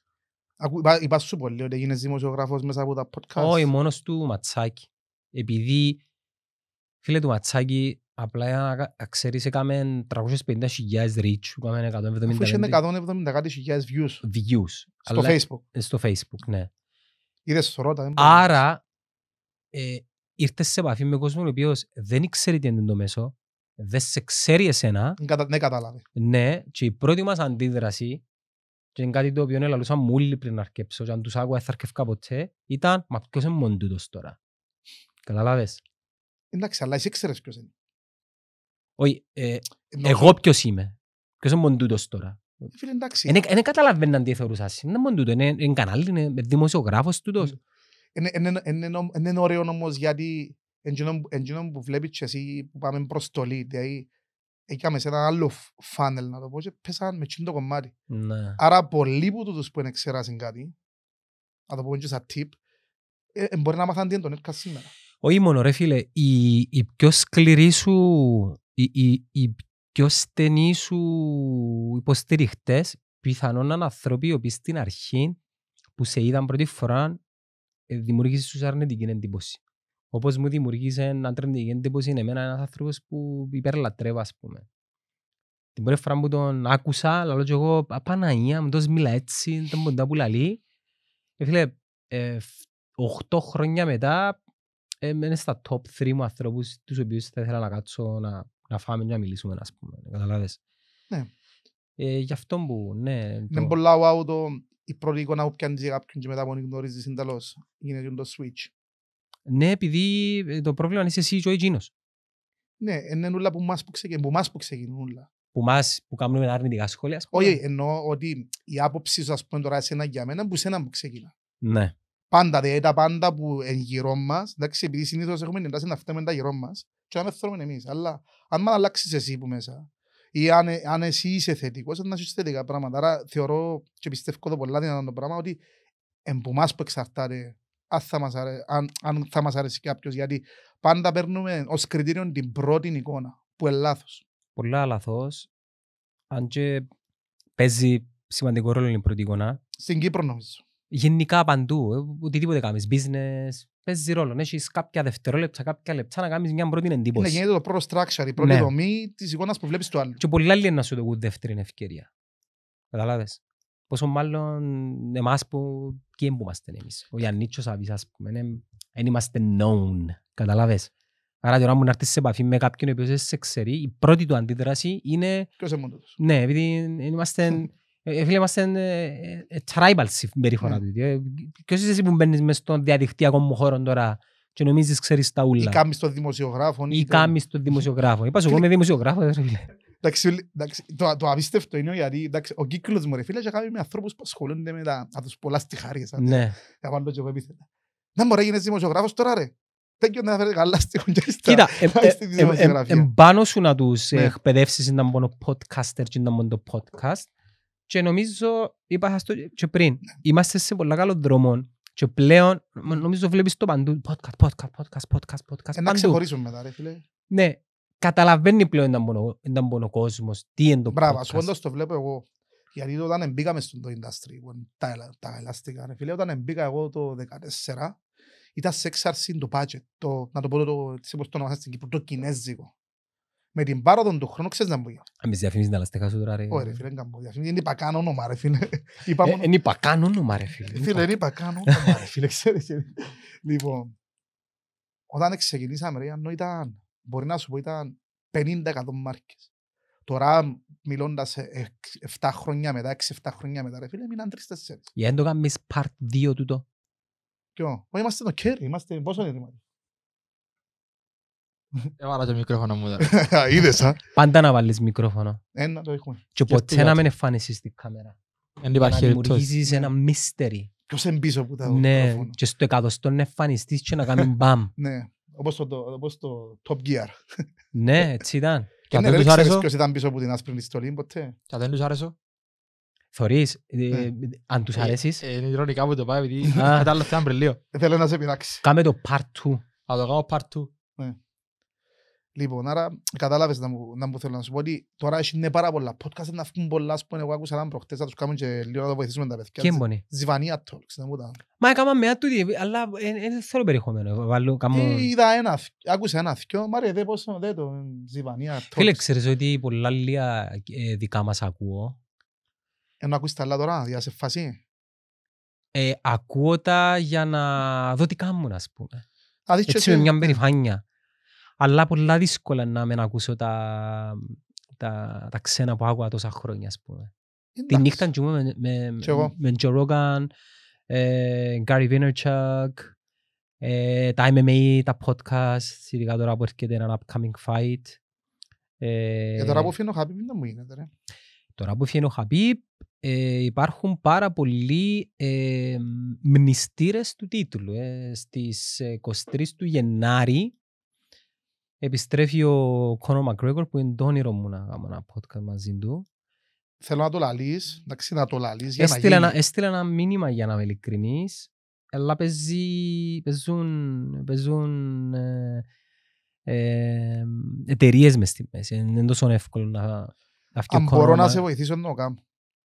Είπα σου πολύ ότι έγινες δημοσιογράφος μέσα από τα podcast. Όχι,
μόνος του Ματσάκη. Επειδή, φίλε του Ματσάκη, Απλά για να ξέρεις έκαμε 350.000 reach, έκαμε 170.000. Αφού είχε 170.000
views. Views. Στο Αλλά, Facebook. Ε,
στο Facebook, ναι.
Είδες ρότα.
Άρα, ε, ήρθες σε επαφή με κόσμο ο οποίος δεν ήξερε τι είναι το μέσο, δεν σε ξέρει εσένα.
Κατα... Ναι, κατάλαβε.
Ναι, και η πρώτη μας αντίδραση, και είναι κάτι το οποίο έλαλούσα μούλη πριν να αρκέψω, και αν τους άκουα θα αρκευκά ποτέ, ήταν Μα ποιος είναι τούτος τώρα. Καταλάβες.
Εντάξει, αλλά εσύ ξέρεις ποιος είναι.
Όχι, ε, εγώ ποιος είμαι. Ποιος είναι μοντούτος τώρα. Ε, φίλε, εντάξει. Ε, ε, δεν καταλαβαίνω τι θεωρούσα. Είναι μοντούτο, είναι κανάλι, είναι δημοσιογράφος τούτος.
Είναι ωραίο όμως γιατί εντύνο που βλέπεις και εσύ που πάμε προς το lead, δηλαδή έκαμε σε ένα άλλο φάνελ να το πω και πέσαν με το κομμάτι. Ναι. Άρα πολλοί που τούτους που εξεράσουν κάτι, να το πω και σαν tip, μπορεί να μάθαν τι είναι το σήμερα.
Όχι μόνο ρε φίλε, η, η πιο σκληρή σου οι, οι, οι πιο στενοί σου υποστηριχτές πιθανόν είναι άνθρωποι οι οποίοι στην αρχή που σε είδαν πρώτη φορά ε, δημιούργησες σου αρνητική εντύπωση. Όπως μου δημιουργήσε έναν αρνητική εντύπωση είναι εμένα ένας άνθρωπος που υπερλατρεύω, ας πούμε. Την πρώτη φορά που τον άκουσα, λέω και εγώ, Απαναία, μου τόσο μιλά έτσι, τον ποντά που λαλεί. Ε, φίλε, ε, 8 χρόνια μετά, ε, είναι στα top 3 μου ανθρώπους, τους οποίους θα ήθελα να κάτσω να να φάμε και να μιλήσουμε, ας πούμε, καταλάβες. Ναι. Ε, γι' αυτό που, ναι. Το...
πολλά wow το, η πρώτη εικόνα που πιάνεις για κάποιον και μετά που γνωρίζεις είναι γίνεται το switch.
Ναι, επειδή ε, το πρόβλημα είναι εσύ και ο εκείνος.
Ναι, είναι όλα που μας που ξεκινούν, που μας που ξεκινούν όλα.
Που μας που κάνουμε
αρνητικά σχόλια, ας πούμε. Όχι, εννοώ ότι η άποψη σου, ας πούμε, τώρα εσένα για μένα, που σένα που ξεκινά. Ναι. Πάντα, δηλαδή τα πάντα που εν γύρω μας, εντάξει, επειδή συνήθως έχουμε εντάσει να φταίμε τα γύρω μας, και να θέλουμε εμείς. Αλλά αν αλλάξεις εσύ που μέσα ή αν, ε, αν εσύ είσαι θετικός, να είσαι θετικά πράγματα. Άρα θεωρώ και πιστεύω εδώ πολλά δυνατόν το πράγμα ότι εμπομάς που εξαρτάται αν θα μας, αρέσει, αν, αν θα μας αρέσει κάποιος. Γιατί πάντα παίρνουμε ως κριτήριο την πρώτη εικόνα που είναι λάθος. Πολλά λάθος. Αν και
παίζει σημαντικό ρόλο η πρώτη εικόνα.
Στην Κύπρο νομίζω. Γενικά παντού,
ε, οτιδήποτε κάνεις, business, παίζει ρόλο. Ναι, Έχεις κάποια δευτερόλεπτα, κάποια λεπτά να κάνεις μια πρώτη εντύπωση. Είναι γίνεται
το πρώτο structure, η πρώτη ναι. δομή της εικόνας που βλέπεις το
άλλο. Και πολλοί άλλοι να σου δουν δεύτερη ευκαιρία. Καταλάβες. Πόσο μάλλον εμάς που. Ποιοι που είμαστε εμείς. Ο Γιάννητσος Αβής, ας πούμε, δεν ναι, είμαστε known. Καταλάβες. Άρα τώρα μου να έρθεις σε επαφή με κάποιον ο οποίος σε ξέρει, η πρώτη του αντίδραση
είναι. Ποιος είναι μόνος
Ναι, επειδή είμαστε Ε, ε, φίλε, είμαστε ε, tribal συμπεριφορά ναι. του. Ποιος είσαι εσύ που μπαίνεις μέσα στον διαδικτυακό μου χώρο τώρα και νομίζεις ξέρεις τα ούλα. Ή κάμεις
τον δημοσιογράφο. Ή κάμεις
τον δημοσιογράφο. Είπα, εγώ είμαι δημοσιογράφος.
Το απίστευτο είναι γιατί ο κύκλος μου φίλε και με ανθρώπους που ασχολούνται με τα τους πολλά στιχάρια. Ναι. Για και εγώ επίθετα. Να μωρέ γίνεσαι δημοσιογράφος τώρα ρε. Τέτοιο να φέρει καλά στη Κοίτα,
εμπάνω σου να τους ναι. εκπαιδεύσεις να μόνο podcaster και να μόνο το podcast και νομίζω, είπα στο ναι. και πριν, ναι. είμαστε σε πολλά καλό δρόμο και πλέον νομίζω βλέπεις το παντού, podcast, podcast, podcast, podcast, podcast, ε, Να ξεχωρίζουμε μετά ρε φίλε. Ναι, καταλαβαίνει πλέον έναν μόνο κόσμος, τι είναι το Μπράβο, podcast. Μπράβο, όντως
το βλέπω εγώ. Γιατί όταν μπήκαμε στον το industry, τα, τα ελαστικά ρε φίλε, όταν μπήκα εγώ το 2014, ήταν σε εξάρση το budget, το, να το πω το, το, το, το, το, το, το, το, το κινέζικο με την πάροδο του χρόνου ξέρεις να μου μπούγια.
Αν με διαφημίζεις τα λαστικά σου τώρα ρε. Ωραία φίλε,
δεν κάνω διαφήμιζε. Είναι είπα καν όνομα ρε φίλε. Ε,
είναι είπα καν όνομα ρε φίλε. Ε, φίλε, είναι είπα
καν όνομα ρε φίλε, ξέρεις. Λοιπόν, όταν ξεκινήσαμε ρε, αν ήταν, μπορεί να σου πω ήταν 50 εκατόν μάρκες. Τώρα μιλώντας 7 ε, χρόνια μετά, 6-7 χρόνια μετά, ρε φίλε, μείναν 3-4. Για
να το κάνεις part 2 τούτο.
Ποιο, είμαστε το κέρι, είμαστε πόσο είναι
Έβαλα ε, το μικρόφωνο μου τώρα. Είδες, α. Πάντα να βάλεις μικρόφωνο. Ένα το έχουμε. Και ποτέ να μην εμφανίσεις την κάμερα. Δεν Να ένα μυστέρι. Ποιος είναι πίσω από τα Ναι, και στο εκατοστό εμφανιστείς και να μπαμ.
Ναι, όπως το Top Gear.
Ναι, έτσι ήταν. Ναι, δεν τους άρεσε. Ποιος ήταν
πίσω από την άσπρη ποτέ. δεν τους άρεσε.
Θωρείς, ε, ναι. αν τους ε, αρέσεις.
Είναι που το πάει, επειδή κατάλληλα θέλω να σε πειράξει.
Κάμε το part 2. Θα
part Λοιπόν, άρα κατάλαβες να μου, να μου θέλω να σου πω ότι τώρα είναι πάρα πολλά podcast να φύγουν πολλά που εγώ άκουσα έναν προχτές να τους κάνουν και λίγο να το βοηθήσουμε τα παιδιά. Ποιοι είναι Ζιβανία Talks, να μου τα...
Μα έκανα μια τούτη, αλλά δεν θέλω περιεχόμενο. Βάλω, κάμω... Ε, είδα
ένα, άκουσα ένα θυκιό, μάρε δε πόσο, δε το Ζιβανία Talks. Φίλε,
ξέρεις ότι πολλά λίγα ε, δικά μας ακούω.
Ενώ ακούς τα άλλα τώρα, για σε φασί.
Ε, ακούω τα για να δω τι κάνουν, ας πούμε.
Έτσι με μια
περηφάνεια αλλά πολλά δύσκολα να με ακούσω τα, τα, τα ξένα που άκουγα τόσα χρόνια, ας πούμε. Τη νύχτα με, με, με Τζο Ρόγκαν, ε, Γκάρι Βίνερτσακ, ε, τα MMA, τα podcast, ειδικά τώρα που έρχεται ένα upcoming fight. Ε, τώρα που φύγει ο
Χαπίπ, δεν μου γίνεται, ρε.
Τώρα που φύγει ο Χαμπίπ ε, υπάρχουν πάρα πολλοί ε, μνηστήρες του τίτλου. Ε, στις 23 ε, του Γενάρη επιστρέφει ο Κόνο Μακρέγκορ που είναι το όνειρο μου να κάνω ένα podcast μαζί του.
Θέλω να το λαλείς, εντάξει να το λαλείς για έστειλε να γίνει. Ένα, έστειλε ένα
μήνυμα για να είμαι ειλικρινής, αλλά παίζει, παίζουν, παίζουν ε, ε, εταιρείες μες στη μέση. Είναι τόσο εύκολο να... Αν
μπορώ να σε βοηθήσω να το κάνω.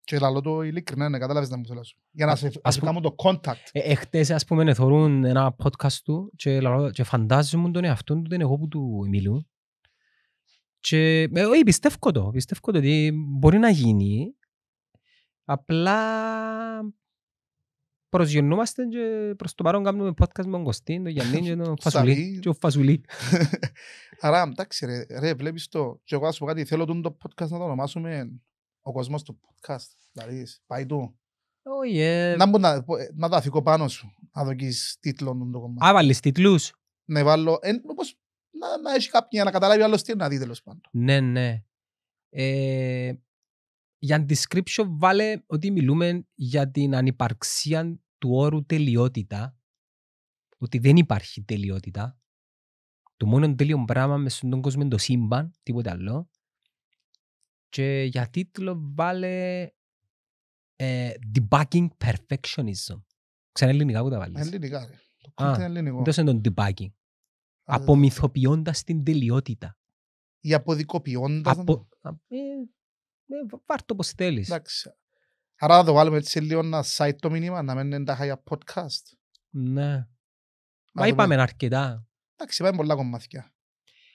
Και λαλό το ειλικρινά είναι, κατάλαβες να μου θέλω σου. Για να σε, κάνω
το contact. Εχθές ε, ας πούμε ναι, θεωρούν ένα podcast του και, λαλό, και φαντάζομαι τον εαυτόν του, δεν εγώ που του μιλούν. Και ε, όχι, πιστεύω το, πιστεύω το ότι μπορεί να γίνει. Απλά
προσγεννούμαστε και προς το παρόν κάνουμε podcast με τον Κωστή, τον Γιάννη και τον Φασουλή.
και ο Φασουλή.
Άρα, εντάξει ρε, ρε, βλέπεις το. Και εγώ ας πω κάτι, θέλω το podcast να το ονομάσουμε ο κόσμος του podcast, δηλαδή πάει του. Oh yeah. Να, να, ε, να τα αφήκω πάνω σου, να δοκείς τίτλο το κομμάτι.
Α, βάλεις τίτλους. Ναι,
βάλω, εν, όπως, να, να έχει κάποια να καταλάβει άλλος τι να δει τέλος πάντων.
Ναι, ναι. Ε, για description βάλε ότι μιλούμε για την ανυπαρξία του όρου τελειότητα, ότι δεν υπάρχει τελειότητα. Το μόνο τέλειο πράγμα μες στον κόσμο είναι το σύμπαν, τίποτα άλλο. Και για τίτλο βάλε ε, Debugging Perfectionism. Ξανά ελληνικά που τα βάλεις.
Ελληνικά. Το Α, ελληνικό. Δώσε
τον debugging. Απομυθοποιώντας την τελειότητα.
Η αποδικοποιώντας. Απο... Ε, ε, βάρ' το όπως θέλεις. Εντάξει. Άρα θα το βάλουμε έτσι λίγο ένα site το μήνυμα, να μένει τα για podcast.
Ναι. Μα είπαμε αρκετά.
Εντάξει, πάμε πολλά κομμάτια.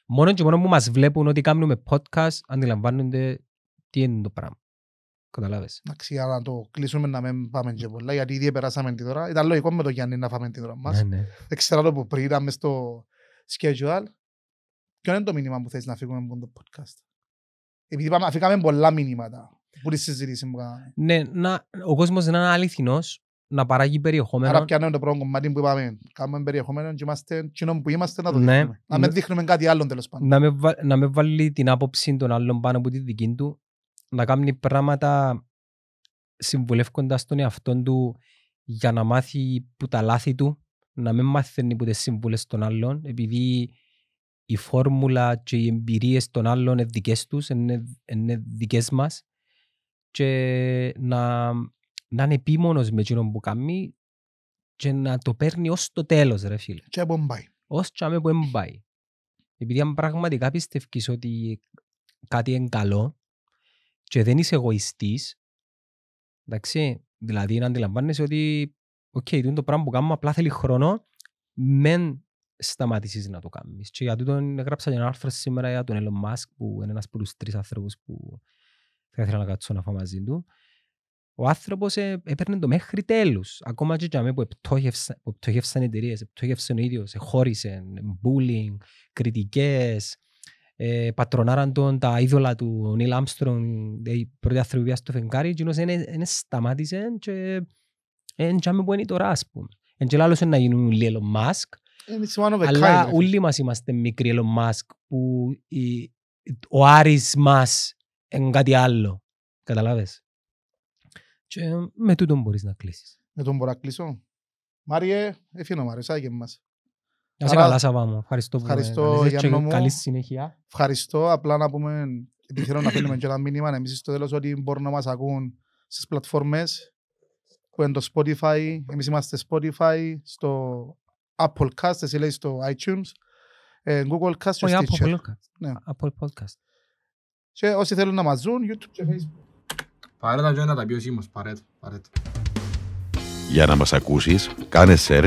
Μόνο και μόνο που μας βλέπουν ότι κάνουμε podcast, αντιλαμβάνονται τι είναι το πράγμα. Καταλάβες.
Εντάξει, αλλά το κλείσουμε να μην πάμε ναι. και πολλά, γιατί ήδη περάσαμε την ώρα. Ήταν λογικό με το Γιάννη να φάμε την ώρα ναι, μας. Ναι, ναι. Δεν ξέρω το που πριν είδαμε στο schedule. Ποιο είναι το μήνυμα που θες να φύγουμε από το podcast. Επειδή πάμε, αφήκαμε πολλά μηνύματα. Που τη συζήτηση μου κάναμε.
Ναι, να, ο κόσμος να είναι αληθινός, να παράγει περιεχόμενο. Άρα
πιάνε το πρώτο κομμάτι που είπαμε. Κάνουμε περιεχόμενο και είμαστε κοινών που είμαστε να το ναι, δείχνουμε. ναι. Να με δείχνουμε κάτι άλλο τέλος πάντων.
Να με, βα... να με βάλει την άποψη των άλλων πάνω από τη δική του να κάνει πράγματα συμβουλεύοντας τον εαυτό του για να μάθει που τα λάθη του, να μην μάθει που τις συμβουλές των άλλων, επειδή η φόρμουλα και οι εμπειρίες των άλλων είναι δικές τους, είναι, δικές μας και να, να είναι επίμονος με εκείνον που κάνει και να το παίρνει ως το τέλος ρε φίλε. Και με μπάει. Ως και που μπάει. Επειδή αν πραγματικά πιστεύεις ότι κάτι είναι καλό, και δεν είσαι εγώιστή, εντάξει, δηλαδή να αντιλαμβάνεσαι ότι οκ, okay, το πράγμα που κάνουμε απλά θέλει χρόνο, μεν σταματήσεις να το κάνεις. Και για τον έγραψα ένα άρθρο σήμερα για τον Elon Musk που είναι ένας από τους τρεις άνθρωπους που θα ήθελα να κάτσω να φάω μαζί του. Ο άνθρωπος ε, έπαιρνε το μέχρι τέλους. Ακόμα και για μένα που πτώχευσαν εταιρείε, πτώχευσαν ο ίδιος, ε, χώρισαν, ε, bullying, κριτικές, ε, πατρονάραν τον, τα είδωλα του Νίλ Άμστρον, η πρώτη ανθρωπία στο φεγγάρι, και δεν σταμάτησαν και δεν ξέρουμε που είναι τώρα, ας πούμε. Εν και να γίνουν όλοι Elon
Musk, αλλά
όλοι μας είμαστε μικροί Elon Musk, που ο Άρης μας είναι κάτι άλλο, καταλάβες.
Και με
τούτο μπορείς να κλείσεις.
Με τον μπορώ να κλείσω. Μάριε, εφήνω Μάριε, Μάριο, άγγε μας. Να σε καλά Σαββά μου. Ευχαριστώ, ευχαριστώ Γιάννο μου. Καλή συνέχεια. Ευχαριστώ. Απλά να πούμε, επειδή θέλω να αφήνουμε και ένα μήνυμα εμείς στο τέλος ότι μπορούν να μας ακούν στις πλατφόρμες που είναι το Spotify. Εμείς είμαστε Spotify, στο Apple Cast, εσύ λέει στο iTunes, ε, Google Cast και Stitcher. Ναι. Apple Podcast. Και όσοι θέλουν να μας δουν, YouTube και Facebook. Παρέτα τα πιο τα Παρέτα, παρέτα. Για να μας ακούσεις, κάνε search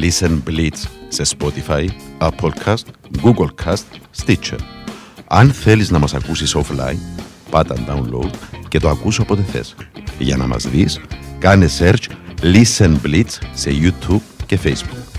Listen Blitz σε Spotify, Apple Cast, Google Cast, Stitcher. Αν θέλεις να μας ακούσεις offline, πάτα download και το ακούς όποτε θες. Για να μας δεις, κάνε search Listen Blitz σε YouTube και Facebook.